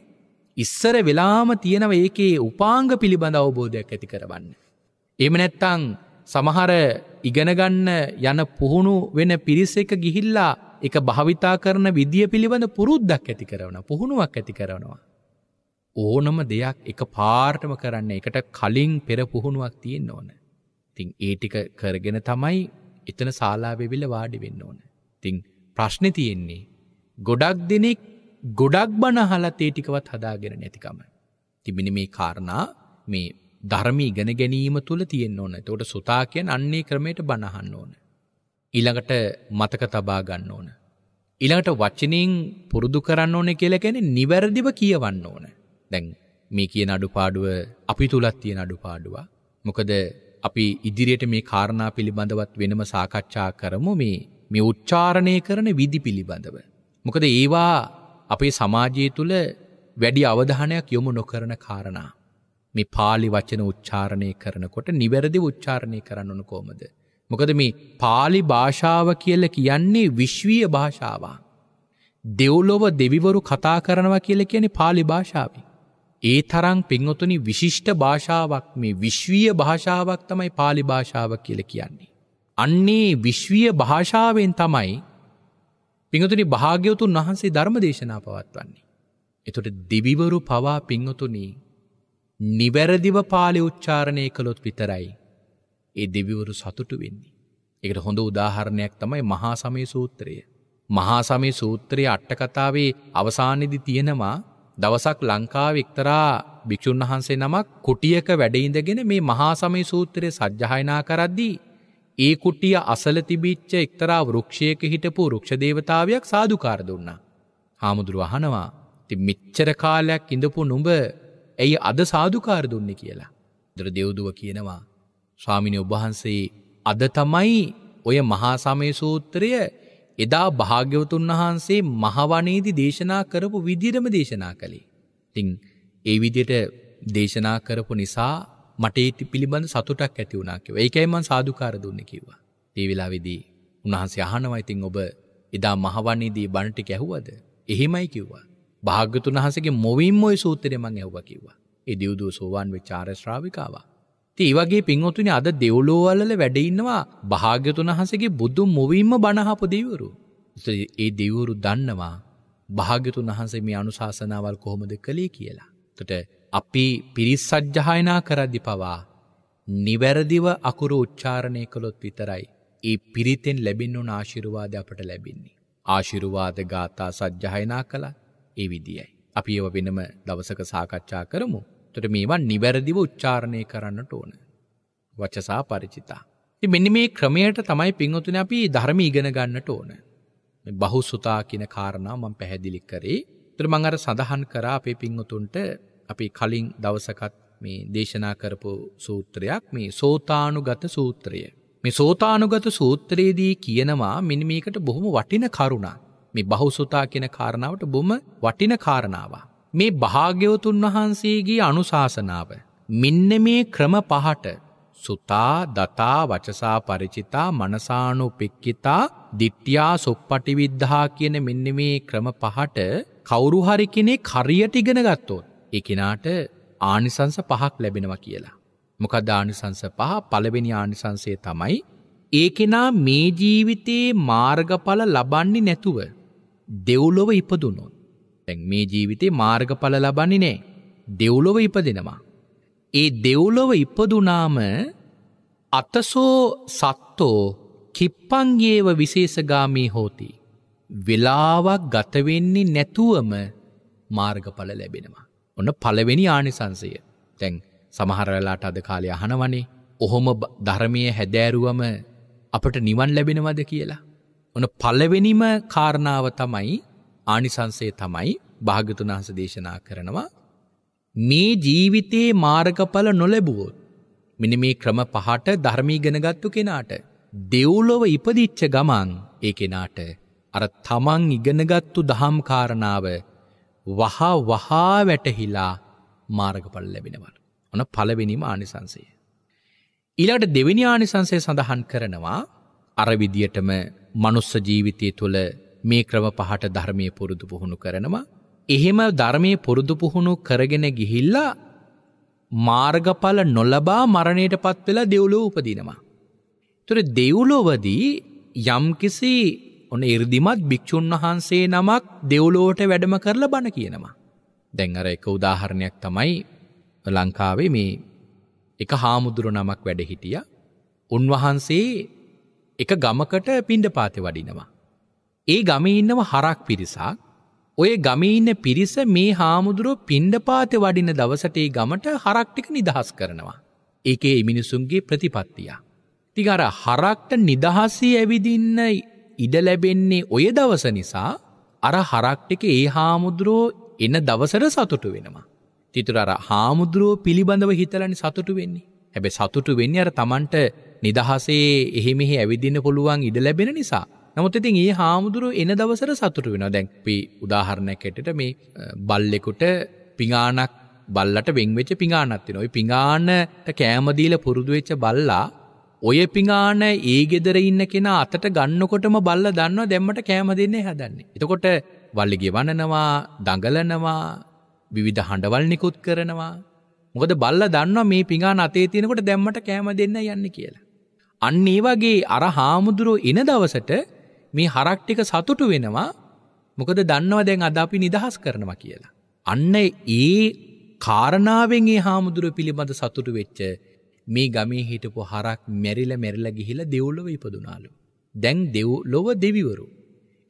ඉස්සර වෙලාම තියෙනව ඒකේ උපාංග පිළිබඳ අවබෝධයක් ඇති කරවන්න. එම නැත්තං සමහර ඉගෙනගන්න යන පුහුණු වෙන පිරිස එක ගිහිල්ලා එක භාවිතා කරන විදිිය පිළිබඳ පුරුද්දක් ඇති කරවන පුහුණුවක් ඇති කරනවා. ඕනම දෙයක් එක පාර්ටම කරන්න එකට කලින් පෙර පුහුණුවක් තියෙන් ඕන. තින් ඒ ටික කරගෙන තමයි එතන ශාලාවෙවිල වාඩි වෙන්න ඕන. තිං ප්‍රශ්න තියෙන්නේ ගොඩක් දෙනෙක් ගොඩක් බණහලා තේටිකවත් හදාගෙන නැතිකම. තිබිනි මේ කාරණා මේ ධර්ම ඉගෙන ගැනීම තුළ තියෙන්න ඕන. එතකොට සුතා කියන අන්නේ ක්‍රමයට බණහන්න ඕන. ඊළඟට මතක තබා ගන්න ඕන. ඊළඟට වචනෙන් පුරුදු කරන්න ඕනේ කියලා කියන්නේ නිවැරදිව කියවන්න ඕන. දැන් මේ කියන අඩුපාඩුව අපි තුලත් තියෙන අඩුපාඩුව. මොකද අපි ඉදිරියට මේ කාරණා පිළිබඳවත් වෙනම සාකච්ඡා කරමු මේ මේ උච්චාරණය කරන විදි පිළිබඳව. මොකද ඒවා අපේ සමාජය තුළ වැඩි අවධානයක් යොමු නොකරන කාරණා. මේ පාලි වචන උච්චාරණය කරනකොට නිවැරදි උච්චාරණය කරන්න ඕන කොහොමද? මොකද මේ පාලි භාෂාව කියලා කියන්නේ විශ්වීය භාෂාවක්. දෙව්ලොව දෙවිවරු කතා කරනවා කියලා කියන්නේ පාලි භාෂාවෙන්. ඒ තරම් පින්වතුනි විශිෂ්ට භාෂාවක් මේ විශ්වීය භාෂාවක් තමයි පාලි භාෂාව කියල කියන්නේ. අන්නේ විශ්වීය භාෂාවෙන් තමයි පිංහතුනි භාග්‍යවතුන් වහන්සේ ධර්ම දේශනා පවත්වන්නේ. එතොට දෙවිවරු පවා පිංහතුනී නිවැරදිව පාලි උච්චාරණය කළොත් විතරයි. ඒ දෙවිවරු සතුටු වෙන්නේ. එකට හොඳ උදාහරණයක් තමයි මහා සමය සූත්‍රය. මහා සමය සූත්‍රයේ අට්ටකතාවේ අවසානිදි තියෙනවා දවසක් ලංකාව වික්තරා භික්‍ෂූන් වහන්සේ නමක් කුටියක වැඩඉඳගෙන මේ මහා සමය සූත්‍රය සජ්්‍යහයනා කරද්දී. ඒ කුටිය අසල තිබිච්ච එක්තරා වෘක්ෂයක හිටපු රුක්ෂදේවතාවයක් සාධකාර දුන්න. හාමුදුරු වහනවා ති මිච්චර කාලයක් ඉඳපු නුඹ ඇයි අද සාධකාර දුන්න කියලා. දර දෙව්දුව කියනවා. ස්වාමිනි ඔබහන්සේ අද තමයි ඔය මහාසමය සූත්‍රය එදා භාග්‍යවතුන් වහන්සේ මහවනේදි දේශනා කරපු විදිරම දේශනා කළේ. තිං ඒ විදියට දේශනා කරපු නිසා මට පිළිබඳ සතුටක් ඇති වුණා කිව්වා. ඒකයි මම සාදුකාර දුන්නේ කිව්වා. ඒ වෙලාවේදී උන්වහන්සේ අහනවා ඉතින් ඔබ එදා මහවනේදී බණ ටික ඇහුවද? එහෙමයි කිව්වා. භාග්‍යතුන් වහන්සේගේ මොවින්ම ওই සූත්‍රය මම ඇහුවා කිව්වා. ඒ දියුදුව සෝවාන් වෙච්ච ආර්ය ශ්‍රාවිකාවා. ඒ වගේ පින්වතුනි අද දෙව්ලෝ වල වැඩ ඉන්නවා භාග්‍යතුන් වහන්සේගේ බුදු මුවින්ම බණහපු දෙවිවරු. ඒ දෙවිවරු දන්නවා භාග්‍යතුන් වහන්සේ මේ අනුශාසනාවල් කොහොමද කළේ කියලා. එතකොට අපි පිරිස් සජ්ජහායනා කරද්දි පවා නිවැරදිව අකුරු උච්චාරණය කළොත් විතරයි ඒ පිරිතෙන් ලැබෙන්න උන ආශිර්වාද අපට ලැබෙන්නේ. ආශිර්වාද ගාථා සජ්ජහායනා කළා ඒ විදියයි. අපි ඒව වෙනම දවසක සාකච්ඡා කරමු. තොට මේවා නිවැරදිව උච්චාරණය කරන්නට ඕන. වචසා පරිචිතා. ති මෙනි මේ ක්‍රමයට තමයි පින්වතුන අපි ධර්ම ඉගෙන ගන්නට ඕන. බහු සුතා කියන කාරණා මං පැහැදිලි කරේ තුර මං අර සඳහන් කරා අපේ පින්වතුන්ට අපි කලින් දවසකත් මේ දේශනා කරපු සූත්‍රයක් මේ සෝතානුගත සූත්‍රය. මේ සෝතානුගත සූත්‍රයේදී කියනවා මිනිමේකට බොහොම වටින කරුණා. මේ බහුසුතා කියන කාරණාවට බොම වටින කාරණාවක්. මේ භාග්‍යවතුන් වහන්සේගේ අනුශාසනාව මෙන්න මේ ක්‍රම පහට සුතා දතා වචසා පරිචිතා මනසානුපෙක්කිතා දිට්ඨියා සොප්පටිවිද්ධා කියන මෙන්න මේ ක්‍රම පහට කවුරු හරි කෙනෙක් හරියට ඉගෙන ගත්තොත් ඒ කෙනාට ආනිසංස පහක් ලැබෙනවා කියලා. මොකද ආනිසංස පහ පළවෙනි ආනිසංසය තමයි ඒ කෙනා මේ ජීවිතේ මාර්ගඵල ලබන්නේ නැතුව දෙව්ලොව ඉපදුනොත් දැන් මේ ජීවිතේ මාර්ගඵල ලබන්නේ නෑ. දෙව්ලොව ඉපදෙනවා. ඒ දෙව්ලොව ඉපදුනාම අතසෝ සත්තෝ කිප්පංගේව විශේෂගාමී හෝති. වෙලාවක් ගත වෙන්නේ නැතුවම මාර්ගඵල ලැබෙනවා. ඔන්න පළවෙනි ආනිසංසය. දැන් සමහර වෙලාවට අද කාලේ අහනවනේ ඔහොම ධර්මයේ හැදෑරුවම අපට නිවන් ලැබෙනවද කියලා. ඔන්න පළවෙනිම කාරණාව තමයි ආනිසංසය තමයි භාගතුන් වහන්සේ දේශනා කරනවා මේ ජීවිතයේ මාර්ගඵල නොලැබුවොත් මෙන්න මේ ක්‍රම පහට ධර්ම ඉගෙනගත්තු කෙනාට දෙව්ලොව ඉපදිච්ච ගමන් ඒ කෙනාට අර තමන් ඉගෙනගත්තු දහම් කාරණාව වහා වහා වැටහිලා මාර්ගඵල ලැබෙනවා. ඔන පළවෙනිම ආනිසංසය. ඊළඟට දෙවෙනි ආනිසංසය සඳහන් කරනවා අර විදියටම මනුස්ස ජීවිතය තුළ මේ ක්‍රම පහට ධර්මය පුරුදු පුහුණු කරනවා. එහෙම ධර්මය පුරුදු පුහුණු කරගෙන ගිහිල්ලා මාර්ගඵල නොලබා මරණයට පත් වෙලා දෙව්ලෝ උපදිනවා. තුර දෙව්ලොවදී යම්කිසි ඔන ඉර්දිමත් භික්‍ෂූන් වහන්සේ නමක් දෙව්ලෝට වැඩම කරලා බණ කියනවා. දැන් අර එක උදාහරණයක් තමයි ලංකාවේ මේ එක හාමුදුරු නමක් වැඩ හිටිය උන්වහන්සේ එක ගමකට පිණ්ඩපාතය වඩිනවා. ඒ ගමේ ඉන්නව හරක් පිරිසක් ඔය ගමේ ඉන්න පිරිස මේ හාමුදුරුව පිණ්ඩපාතේ වඩින දවසට ඒ ගමට හරක් ටික නිදහස් කරනවා. ඒකේ මිනිසුන්ගේ ප්‍රතිපත්තිය. ඉතින් අර හරක්ට නිදහසී ඇවිදින්න ඉඩ ලැබෙන්නේ ඔය දවස නිසා අර හරක් ටික ඒ හාමුදුරුව එන දවසට සතුටු වෙනවා. තිතුර අර හාමුදුරුව පිළිබඳව හිතලනි සතුටු වෙන්නේ. හැබැයි සතුටු වෙන්නේ අර Tamanට නිදහසේ එහෙ මෙහෙ ඇවිදින්න පුළුවන් ඉඩ ලැබෙන නිසා. නමුත් ඉතින් ඒ හාමුදුරු එන දවසර සතුට වෙන දැන් පි උදාහරණයක් ඇටට මේ බල්ලෙකුට පිඟානක් බල්ලට වෙංවෙච්ච පිඟානත්තින ඔයි පිඟානට කෑමදීල පුරුදුවෙච්ච බල්ලා ඔය පිඟාන ඒ ගෙදර ඉන්න කෙන අතට ගන්නකොටම බල්ල දන්නවා දැම්මට කෑම දෙන්නේ හදන්නේ. එතකොට වල්ලිගේ වනනවා දඟලනවා විවිධ හඬවල් නිකුත් කරනවා. මොකද බල්ල දන්නවා මේ පිඟාන අතේ තියෙනකොට දැම්මට කෑම දෙන්න යන්න කියලා. අන්න ඒ වගේ අර හාමුදුරුව එන දවසට මේ හරක්ටික සතුටු වෙනවා මොකද දන්නව දැන් අද අපි නිදහස් කරනවා කියලා. අන්න ඒ කාරණාවෙන් ඒ හාමුදුර පිළිබඳ සතුටු වෙච්ච මේ ගමේ හිටපු හරක් මැරිල මැරිල ගිහිල දෙව්ලොව ඉපදුනාලු. දැන් දෙව්ලොව දෙවිවරු.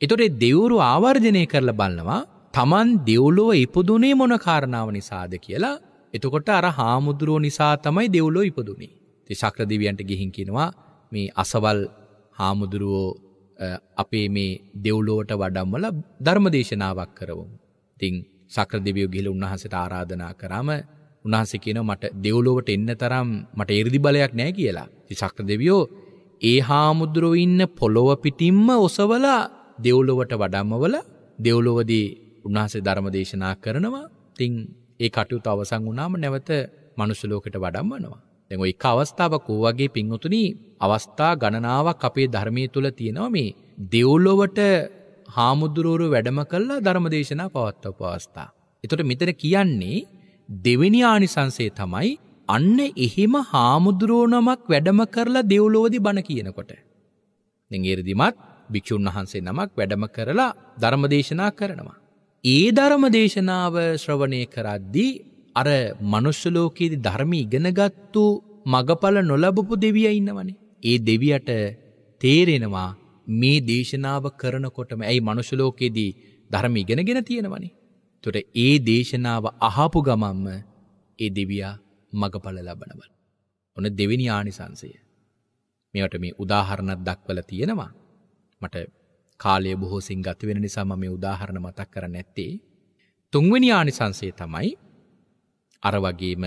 එතොටේ දෙවුරු ආවර්ජනය කරලා බලනවා තමන් දෙව්ලොව ඉපදුනේ මොන කාරණාව නිසාද කියලා එතකොට අර හාමුදුරුවෝ නිසා තමයි දෙව්ලොව ඉපදුනේ. ති ශක්‍රදිවියන්ට ගිහින් කිනවා මේ අසවල් හාමුදුරුවෝ අපේ මේ දෙව්ලෝට වඩම්වල ධර්මදේශනාවක් කරවමු. ඉතින් සක්‍රදෙවියෝ ගිහිල්ලා උන්වහන්සේට ආරාධනා කරාම උන්වහන්සේ කියනවා මට දෙව්ලොවට එන්න තරම් මට 이르දි බලයක් නැහැ කියලා. ඉතින් ශක්‍රදේවියෝ ඒ හාමුදුරුවෝ ඉන්න පොළොව පිටින්ම ඔසවලා දෙව්ලොවට වඩම්මවල දෙව්ලොවදී උන්වහන්සේ ධර්ම දේශනා කරනවා. ඉතින් ඒ කටයුතු අවසන් වුණාම නැවත මනුෂ්‍ය ලෝකයට වඩම්මනවා. දැන් ඔය එක අවස්ථාවක් ඕ වගේ පින්වතුනි අවස්ථා ගණනාවක් අපේ ධර්මයේ තුල තියෙනවා මේ දෙව්ලොවට හාමුදුරුවරු වැඩම කළා ධර්මදේශනා පවත්වපු අවස්ථා. එතකොට මෙතන කියන්නේ දෙවෙනි ආනිසංසය තමයි අන්න එහෙම හාමුදුරුවනමක් වැඩම කරලා දෙව්ලොවදී බණ කියනකොට. දැන් ඊර්දිමත් භික්ෂුන් වහන්සේ නමක් වැඩම කරලා ධර්මදේශනා කරනවා. ඒ ධර්මදේශනාව ශ්‍රවණය කරද්දී අර මනුෂ්‍යලෝකයේදි ධර්මී ඉගෙනගත්තු මගඵල නොලබපු දෙවිය ඉන්නවනේ. ඒ දෙවියට තේරෙනවා මේ දේශනාව කරනකොටම ඇයි මනුෂ්‍යලෝකයේදී ධර්ම ඉගෙනගෙන තියෙනවනේ. තොට ඒ දේශනාව අහපු ගමම්ම ඒ දෙවයා මගඵල ලබනවල්. ඔන දෙවිනි ආනිසංසය. මෙට මේ උදාහරණත් දක්වල තියෙනවා. මට කාලය බොහෝ සිංගත වෙන නිසා මේ උදාහරණ මතක් කර නැත්තේ. තුන්වනි ආනිසංසය තමයි අර වගේම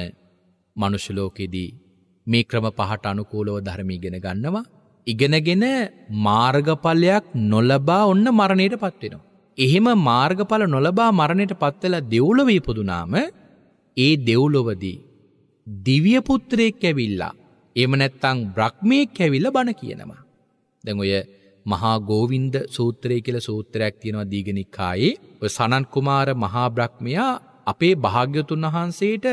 මනුෂ්‍යලෝකෙදී මේ ක්‍රම පහට අනුකූලව ධර්ම ඉගෙන ගන්නවා ඉගෙනගෙන මාර්ගඵලයක් නොලබා ඔන්න මරණයට පත්වෙනවා. එහෙම මාර්ගඵල නොලබා මරණයට පත්වෙලා දෙව්ලොව ඉපදුනාම ඒ දෙව්ලොවදී දිව්‍ය පුත්‍රයෙක් ඇවිල්ලා එහෙම නැත්නම් බ්‍රහ්මයෙක් ඇවිල්ලා බණ කියනවා. දැන් ඔය මහා ගෝවින්ද සූත්‍රය කියලා සූත්‍රයක් තියෙනවා දීඝනිකායේ. ඔය සනන් කුමාර මහා බ්‍රහ්මයා අපේ භාග්‍යතුන් වහන්සේට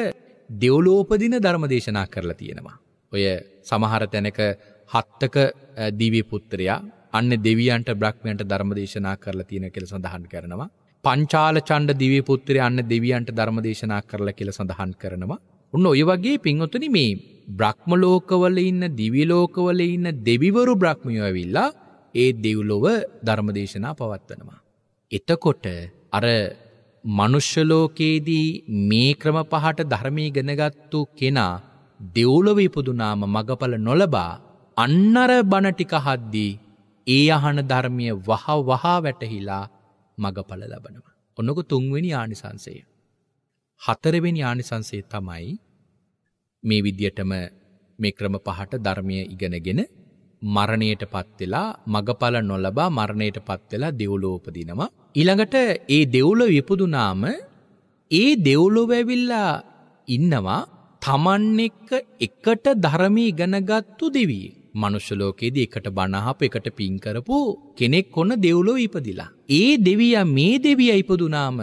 දෙව්ලෝපදින ධර්ම දේශනා කරලා තියෙනවා. ඔය සමහර තැනක හත්තක දිව්‍ය පුත්‍රයා අන්න දෙවියන්ට බ්‍රහ්මයන්ට ධර්ම දේශනා කරලා තියෙන කියලා සඳහන් කරනවා. පංචාල ඡණ්ඩ දිව්‍ය පුත්‍රයා අන්න දෙවියන්ට ධර්ම දේශනා කරලා කියලා සඳහන් කරනවා. උන්න ඔය වගේ පින්වතුනි මේ බ්‍රහ්ම ලෝකවල ඉන්න දිවි ලෝකවල ඉන්න දෙවිවරු බ්‍රහ්මියෝ ඇවිල්ලා ඒ දෙව්ලොව ධර්ම දේශනා පවත්වනවා. එතකොට අර මනුෂ්‍යලෝකයේදී මේ ක්‍රම පහට ධර්මී ගෙනගත්තු කෙනා දෙව්ලොව ඉපදුනාම මගඵල නොලබා අන්නර බණටික හද්දී ඒ අහන ධර්මය වහ වහා වැටහිලා මගඵල ලබනවා. ඔන්නක තුන්වෙනි ආනිසංසය. හතරවෙනි ආනිසංසය තමයි මේ විදියටම මේ ක්‍රම පහට ධර්මය ඉගෙනගෙන මරණයට පත්වෙලා මගඵල නොලබා මරණයට පත්වෙලා දෙව්ලෝපදිනවා ඊළඟට ඒ දෙව්ලොව විපදුනාම ඒ දෙව්ලොව ඇවිල්ලා ඉන්නවා තමන් එක්ක එකට ධර්මී ඉගෙනගත්තු දෙවියෙක්. මනුෂ්‍ය ලෝකයේදී එකට බණහප එකට පින් කරපු කෙනෙක් ඔන්න දෙව්ලොව ඉපදිලා. ඒ දෙවියා මේ දෙවියා ඉපදුනාම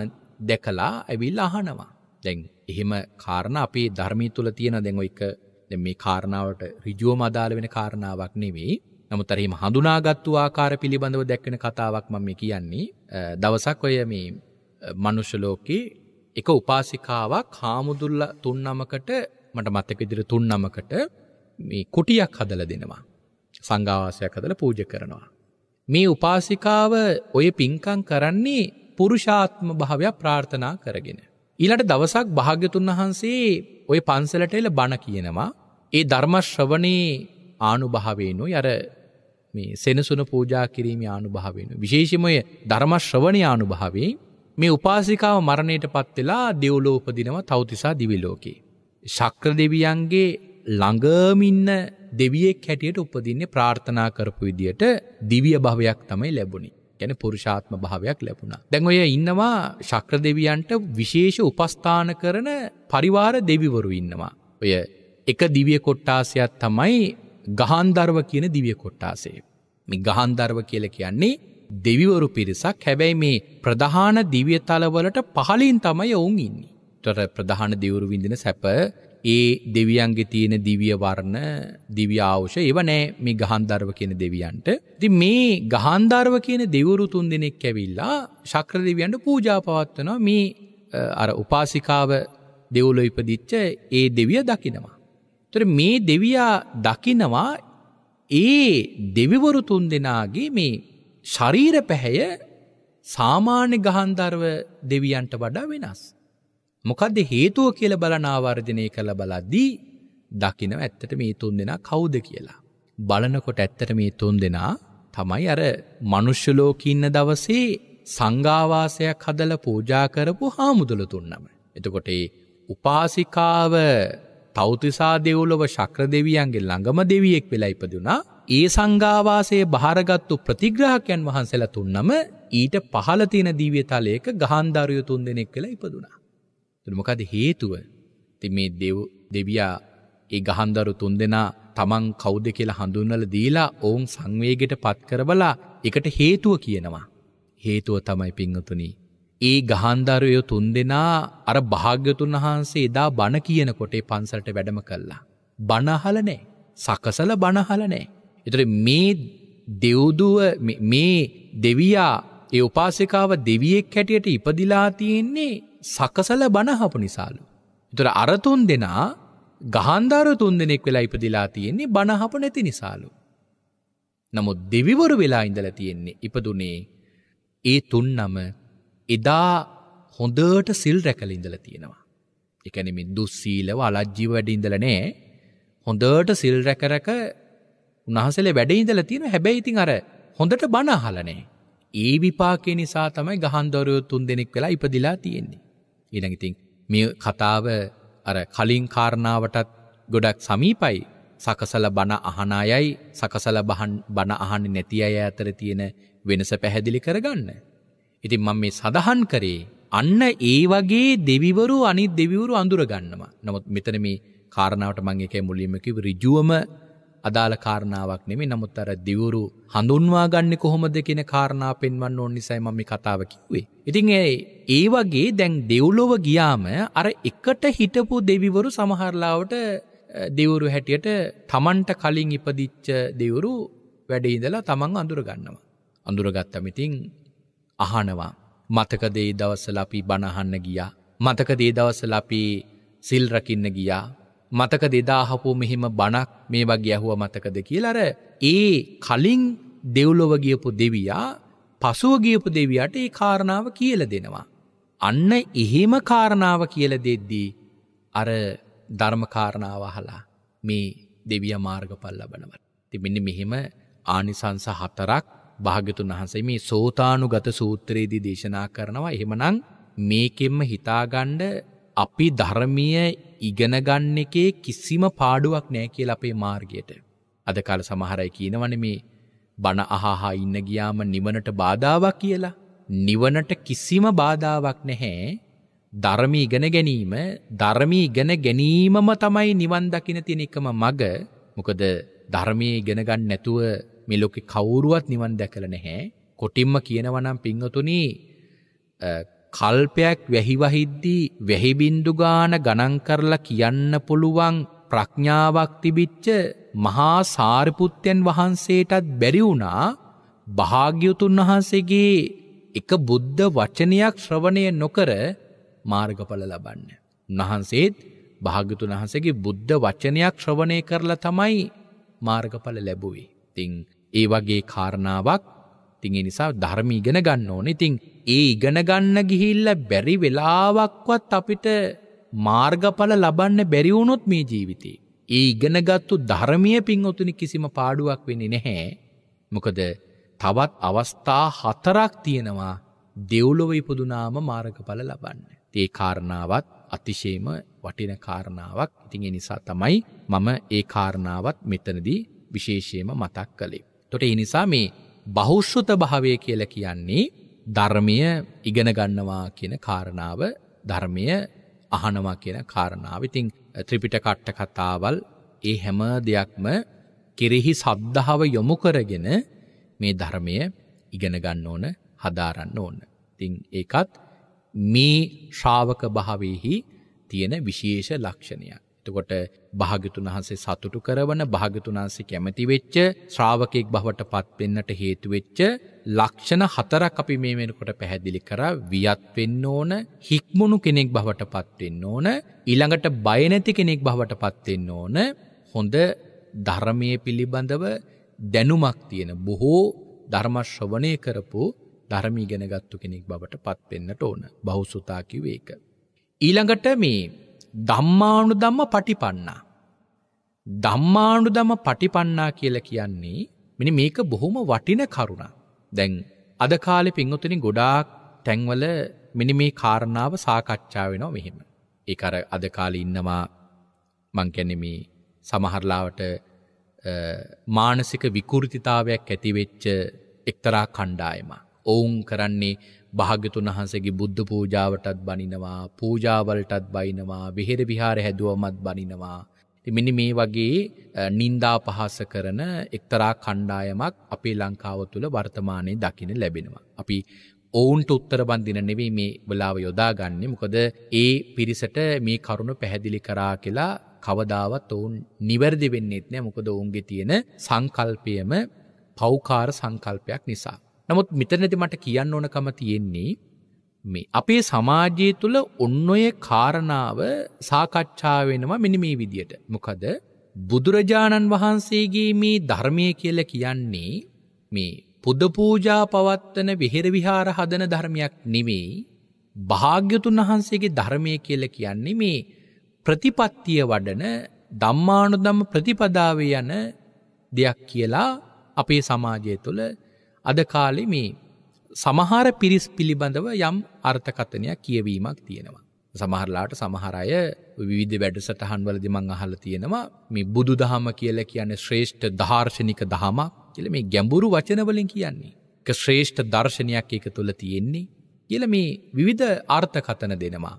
දැකලා ඇවිල්ලා අහනවා. දැන් එහෙම කාරණා අපේ ධර්මයේ තුල තියෙන දැන් ඔයක දැන් මේ කාරණාවට ඍජුවම අදාළ වෙන කාරණාවක් නෙවෙයි. නමුත් අර එහෙම හඳුනාගත්තු ආකාර පිළිබඳව දැක්වෙන කතාවක් මම මේ කියන්නේ. දවසක් ඔය මේ මනුෂ්‍ය ලෝකේ එක උපාසිකාවක් හාමුදුරුලා තුන් නමකට මට මතක විදිහට තුන් නමකට මේ කුටියක් හදලා දෙනවා. සංඝාවාසයක් හදලා පූජා කරනවා. මේ උපාසිකාව ඔය පින්කම් කරන්නේ පුරුෂාත්ම භාවයක් ප්‍රාර්ථනා කරගෙන. ඊළට දවසක් භාග්‍යතුන් වහන්සේ ඔය පන්සලට එල බණ කියනවා. ඒ ධර්ම ශ්‍රවණේ ආනුභාවයනු අර මේ සෙනසුන පූජා කිරීම ආනුභාවෙන. විශේෂමය ධර්මශ්‍රවණය ආනුභාවේ මේ උපාසිකාව මරණයට පත්වෙලා දෙව්ලෝපදිනව තවතිසා දිවිලෝකේ. ශක්‍ර දෙවියන්ගේ ළඟමින්න දෙවියෙක් හැටියට උපදින්නේ ප්‍රාර්ථනා කරපු විදියට දිවිය භවයක් තමයි ලැබුණි. ගැන පුරුෂාත්ම භාවයක් ලැබුණා. දැන් ඔය ඉන්නවා ශක්‍ර දෙවියන්ට විශේෂ උපස්ථාන කරන පරිවාර දෙවිවරු ඉන්නවා. ඔය එක දිවිය කොට්ටාසයක් තමයි ගහන්දර්ව කියන දිවිය කොට්ටාසේ. මේ ගහන්දර්ව කියල කියන්නේ දෙවිවරු පිරිසක් හැබැයි මේ ප්‍රධාන දිවිය තලවලට පහලින් තමයි ඔවුන් ඉන්නේ. තොර ප්‍රධාන දෙවරු විඳින සැප ඒ දෙවියන්ගේ තියෙන දිවිය වර්ණ දිව්‍ය ආවුෂ ඒව නෑ මේ ගහන්දර්ව කියන දෙවියන්ට. ඉතින් මේ ගහන්දර්ව කියන දෙවරු තුන් දෙනෙක් ඇවිල්ලා ශක්‍ර දෙවියන්ට පූජා පවත්වනවා මේ අර උපාසිකාව දෙවුලො ඉපදිච්ච ඒ දෙවිය දකිනවා. තොර මේ දෙවියා දකිනවා ඒ දෙවිවරු තුන් දෙනාගේ මේ ශරීර පැහැය සාමාන්‍ය ගහන්ධර්ව දෙවියන්ට වඩා වෙනස්. මොකක්ද හේතුව කියල බලනාවර්ධනය කළ බලද්දී දකිනව ඇත්තට මේ තුන් දෙනා කවුද කියලා. බලනකොට ඇත්තට මේ තුන් දෙනා තමයි අර මනුෂ්‍යලෝක ඉන්න දවසේ සංඝාවාසයක් හදල පූජා කරපු හාමුදුල තුන්නම. එතකොට උපාසිකාව තෞතිසා දෙව්ලොව ශක්‍ර දෙවියන්ගේ ළඟම දෙවියෙක් වෙලා ඉපදුනා. ඒ සංඝාවාසයේ බහරගත්තු ප්‍රතිග්‍රාහකයන් වහන්සේලා තුන්නම ඊට පහළ තියෙන දිව්‍ය තලයක ගහන්දරියු තුන් දෙනෙක් වෙලා ඉපදුනා. එතන මොකද හේතුව? ඉතින් මේ දෙව් දෙවියා ඒ ගහන්දරු තුන් දෙනා තමන් කවුද කියලා හඳුන්වලා දීලා ඔවුන් සංවේගයට පත් කරවලා එකට හේතුව කියනවා. හේතුව තමයි පින්වතුනි ඒ ගහන්දරයෝ තුන් දෙනා අර භාග්‍යතුන් වහන්සේ එදා බණ කියනකොටේ පන්සලට වැඩම කල්ලා. බණහල නෑ සකසල බණහල නෑ. එතට මේ දෙව්දුව මේ දෙවයා ඒ උපාසිකාව දෙවියෙක් හැටියට ඉපදිලා තියෙන්නේ සකසල බණහපු නිසාලු. එතුර අරතුන් දෙනා ගහන්ධාර තුන් දෙනෙක් වෙලා ඉපදිලා තියෙන්නේ බණහප නැති නිසාලු. නමුත් දෙවිවරු වෙලා ඉඳල තියෙන්නේ ඉපදුනේ ඒ තුන්නම එදා හොඳට සිල් රැකල ඉඳලා තියෙනවා. ඒ කියන්නේ මේ දුස්සීලව අලජ්ජීව වැඩ ඉඳලා නෑ. හොඳට සිල් රැක රැක උන්වහන්සේලේ වැඩ ඉඳලා තියෙනවා. හැබැයි ඉතින් අර හොඳට බණ අහලා නෑ. ඒ විපාකේ නිසා තමයි ගහන්දරයෝ තුන් දෙනෙක් වෙලා ඉපදිලා තියෙන්නේ. ඊළඟ ඉතින් මේ කතාව අර කලින් කාරණාවටත් ගොඩක් සමීපයි. සකසල බණ අහන අයයි සකසල බහන් බණ අහන්නේ නැති අය අතර තියෙන වෙනස පැහැදිලි කරගන්න. ඉතින් මම මේ සඳහන් කරේ අන්න ඒ වගේ දෙවිවරු අනිත් දෙවිවරු අඳුර ගන්නවා. නමුත් මෙතන මේ කාරණාවට මම ඒකේ මුලින්ම කිව්ව ඍජුවම අදාළ කාරණාවක් නෙමෙයි. නමුත් අර දෙවිවරු හඳුන්වා ගන්න කොහොමද කියන කාරණා පෙන්වන්න ඕන නිසා මම මේ කතාව කිව්වේ. ඉතින් ඒ වගේ දැන් දෙව්ලොව ගියාම අර එකට හිටපු දෙවිවරු සමහරලාවට දෙවරු හැටියට තමන්ට කලින් ඉපදිච්ච දෙවරු වැඩඉදලා තමන් අඳුරගන්නවා. අඳුරගත්තමිතින් අහනවා. මතකදේ දවස්සලපි බණහන්න ගියා. මතකදේ දවස්සලපි සිල්රකින්න ගියා. මතක දෙදාහපු මෙහෙම බණක් මේ වගේ ඇහුව මතකද කියලර ඒ කලින් දෙව්ලොවගියපු දෙවියා පසුවගියපු දෙවියට ඒ කාරණාව කියල දෙනවා. අන්න එහෙම කාරණාව කියල දෙද්දී අර ධර්මකාරණාව හලා මේ දෙවිය මාර්ගපල් ලබනවට. තිබින්න මෙහෙම ආනිසංස හතරක් භාග්‍යතුන් වහන්සේ මේ සෝතානුගත සූත්‍රයේදී දේශනා කරනවා. එහෙමනම් මේකෙන්ම හිතාගන්න අපි ධර්මීය ඉගෙන ගන්න එකේ කිසිම පාඩුවක් නැහැ කියලා අපේ මාර්ගයට. අද කාල සමහර අය කියනවනේ මේ බණ අහහා ඉන්න ගියාම නිවනට බාධාවක් කියලා. නිවනට කිසිම බාධාවක් නැහැ. ධර්මී ඉගෙන ගැනීම ධර්මී ඉගෙන ගැනීමම තමයි නිවන් දකින තියෙන එකම මග. මොකද ධර්මයේ ඉගෙන ගන්න නැතුව මේ ලෝකේ කවුරුවත් නිවන් දැකලා නැහැ. කොටින්ම කියනවා නම් පින්වතුනි කල්පයක් වැහි වහිද්දී වැහි බින්දු ගාන ගණන් කරලා කියන්න පුළුවන් ප්‍රඥාවක් තිබිච්ච මහා සාරිපුත්යන් වහන්සේටත් බැරි වුණා භාග්‍යවතුන් වහන්සේගේ එක බුද්ධ වචනයක් ශ්‍රවණය නොකර මාර්ගඵල ලබන්න. උන්වහන්සේත් භාග්‍යතුන් වහන්සේගේ බුද්ධ වචනයක් ශ්‍රවණය කරලා තමයි මාර්ගඵල ලැබුවේ. ඉතිං ඒ වගේ කාරණාවක් තින් ඒ නිසා ධර්ම ඉගෙන ගන්න ඕනේ. ඉතින් ඒ ඉගෙන ගන්න ගිහිල්ලා බැරි වෙලාවක්වත් අපිට මාර්ගඵල ලබන්න බැරි වුණොත් මේ ජීවිතේ. ඒ ඉගෙනගත්තු ධර්මීය පින්වතුනි කිසිම පාඩුවක් වෙන්නේ නැහැ. මොකද තවත් අවස්ථා හතරක් තියෙනවා දෙව්ලොව ඉපදුනාම මාර්ගඵල ලබන්න. ඒ කාරණාවත් අතිශේම වටින කාරණාවක්. ඉතින් ඒ නිසා තමයි මම ඒ කාරණාවත් මෙතනදී විශේෂයෙන්ම මතක් කළේ. එතකොට ඒ නිසා මේ බහුශ්‍රත භාවය කියලා කියන්නේ ධර්මය ඉගෙන ගන්නවා කියන කාරණාව ධර්මය අහනවා කියන කාරණාව. ඉතින් ත්‍රිපිටක අට කතාවල් ඒ හැම දෙයක්ම කෙරෙහි සද්ධාව යොමු කරගෙන මේ ධර්මය ඉගෙන ගන්න ඕන, හදාරන්න ඕන. ඉතින් ඒකත් මේ ශ්‍රාවක භාවයේහි තියෙන විශේෂ ලක්ෂණයක්. එතකොට භාග්‍යතුන් වහන්සේ සතුටු කරවන භාග්‍යතුන් වහන්සේ කැමති වෙච්ච ශ්‍රාවකෙක් බවට පත් වෙන්නට හේතු වෙච්ච ලක්ෂණ හතරක් අපි මේ වෙනකොට පැහැදිලි කරා වියත් වෙන්න ඕන හික්මුණු කෙනෙක් බවට පත් වෙන්න ඕන ඊළඟට බය නැති කෙනෙක් බවට පත් වෙන්න ඕන හොඳ ධර්මයේ පිළිබඳව දැනුමක් තියෙන බොහෝ ධර්ම ශ්‍රවණය කරපු ධර්ම ඉගෙනගත්තු කෙනෙක් බවට පත් වෙන්නට ඕන බහුසුතා කිව්වේ ඒක ඊළඟට මේ ධම්මානු දම්ම පටිපන්නා. ධම්මානු දම පටිපන්නා කියල කියන්නේ මෙනි මේක බොහොම වටින කරුණ. දැන් අද කාලෙ පින්වතුනි ගොඩාක් තැන්වල මිනි මේ කාරණාව සාකච්ඡා වෙනවා මෙහෙම. ඒකර අද කාලෙ ඉන්නවා මංකැනෙ මේ සමහරලාවට මානසික විකෘතිතාවයක් ඇතිවෙච්ච එක්තරා කණ්ඩායමක්. ඔවුන් කරන්නේ භාගතුන් වහන්සගේ බුද්ධ පූජාවටත් බනිනවා පූජාවලටත් බයිනවා බෙහෙර විහාර හැදුවමත් බනිනවා. මෙනි මේ වගේ නින්දා පහස කරන එක්තරා කණ්ඩායමක් අපේ ලංකාව තුළ වර්තමානය දකින ලැබෙනවා. අපි ඔවුන්ට උත්තර බන්දින නෙවේ මේ වෙලාව යොදාගන්නේ මොකද ඒ පිරිසට මේ කරුණු පැහැදිලි කරා කියලා කවදාවත් ඔවුන් නිවැරදි වෙන්නෙත් නෑ මොකද ඔවුන්ගේ තියෙන සංකල්පයම පෞකාර සංකල්පයක් නිසා. නමුත් මෙතනදි මට කියන්න ඕනකම තියෙන්නේ මේ අපේ සමාජය තුළ ඔන්න ඔය කාරණාව සාකච්ඡා වෙනවා මෙනි මේ විදියට. මොකද බුදුරජාණන් වහන්සේගේ මේ ධර්මය කියලා කියන්නේ මේ පුද පූජා පවත්වන විහෙර විහාර හදන ධර්මයක් නෙවෙයි. භාග්‍යතුන් වහන්සේගේ ධර්මය කියලා කියන්නේ මේ ප්‍රතිපත්තිය වඩන ධම්මානුධම්ම ප්‍රතිපදාවේ යන දෙයක් කියලා අපේ සමාජය තුළ අද කාලෙ මේ සමහර පිරිස් පිළිබඳව යම් අර්ථකථනයක් කියවීමක් තියෙනවා. සමහරලාට සමහරය විධ වැඩසටහන් වලදි මං අහල තියෙනවා මේ බුදු දහම කියල කියන්නේ ශ්‍රේෂ්ඨ ධර්ශනික දහමක් කියල මේ ගැඹුරු වචනවලින් කියන්නේ. එක ශ්‍රේෂ්ඨ දර්ශනයක් එක තුළ තියෙන්නේ කියල මේ විවිධ අර්ථකථන දෙනවා.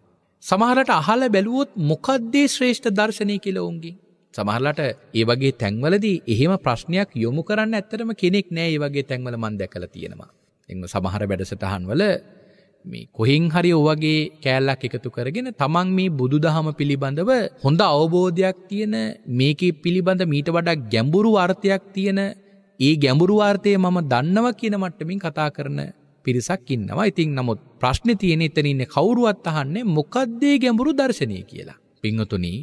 සමහරට අහල බැලුවොත් මොකද්දේ ශ්‍රේෂ්ඨ දර්ශනය කියල ඔුන්ගේ සමහරලාට ඒ වගේ තැන්වලදී එහෙම ප්‍රශ්නයක් යොමු කරන්න ඇත්තටම කෙනෙක් නෑ ඒ වගේ තැන්වල මම දැකලා තියෙනවා. එන්න සමහර වැඩසටහන්වල මේ කොහෙන් හරි ඔවගේ කෑල්ලක් එකතු කරගෙන තමන් මේ බුදුදහම පිළිබඳව හොඳ අවබෝධයක් තියෙන මේකේ පිළිබඳ මීට වඩා ගැඹුරු අර්ථයක් තියෙන ඒ ගැඹුරු අර්ථය මම දන්නවා කියන මට්ටමින් කතා කරන පිරිසක් ඉන්නවා. ඉතින් නමුත් ප්‍රශ්නේ තියෙන එතන ඉන්නේ කවුරුවත් අහන්නේ මොකද්ද ගැඹුරු දර්ශනය කියලා. පින්වතුනි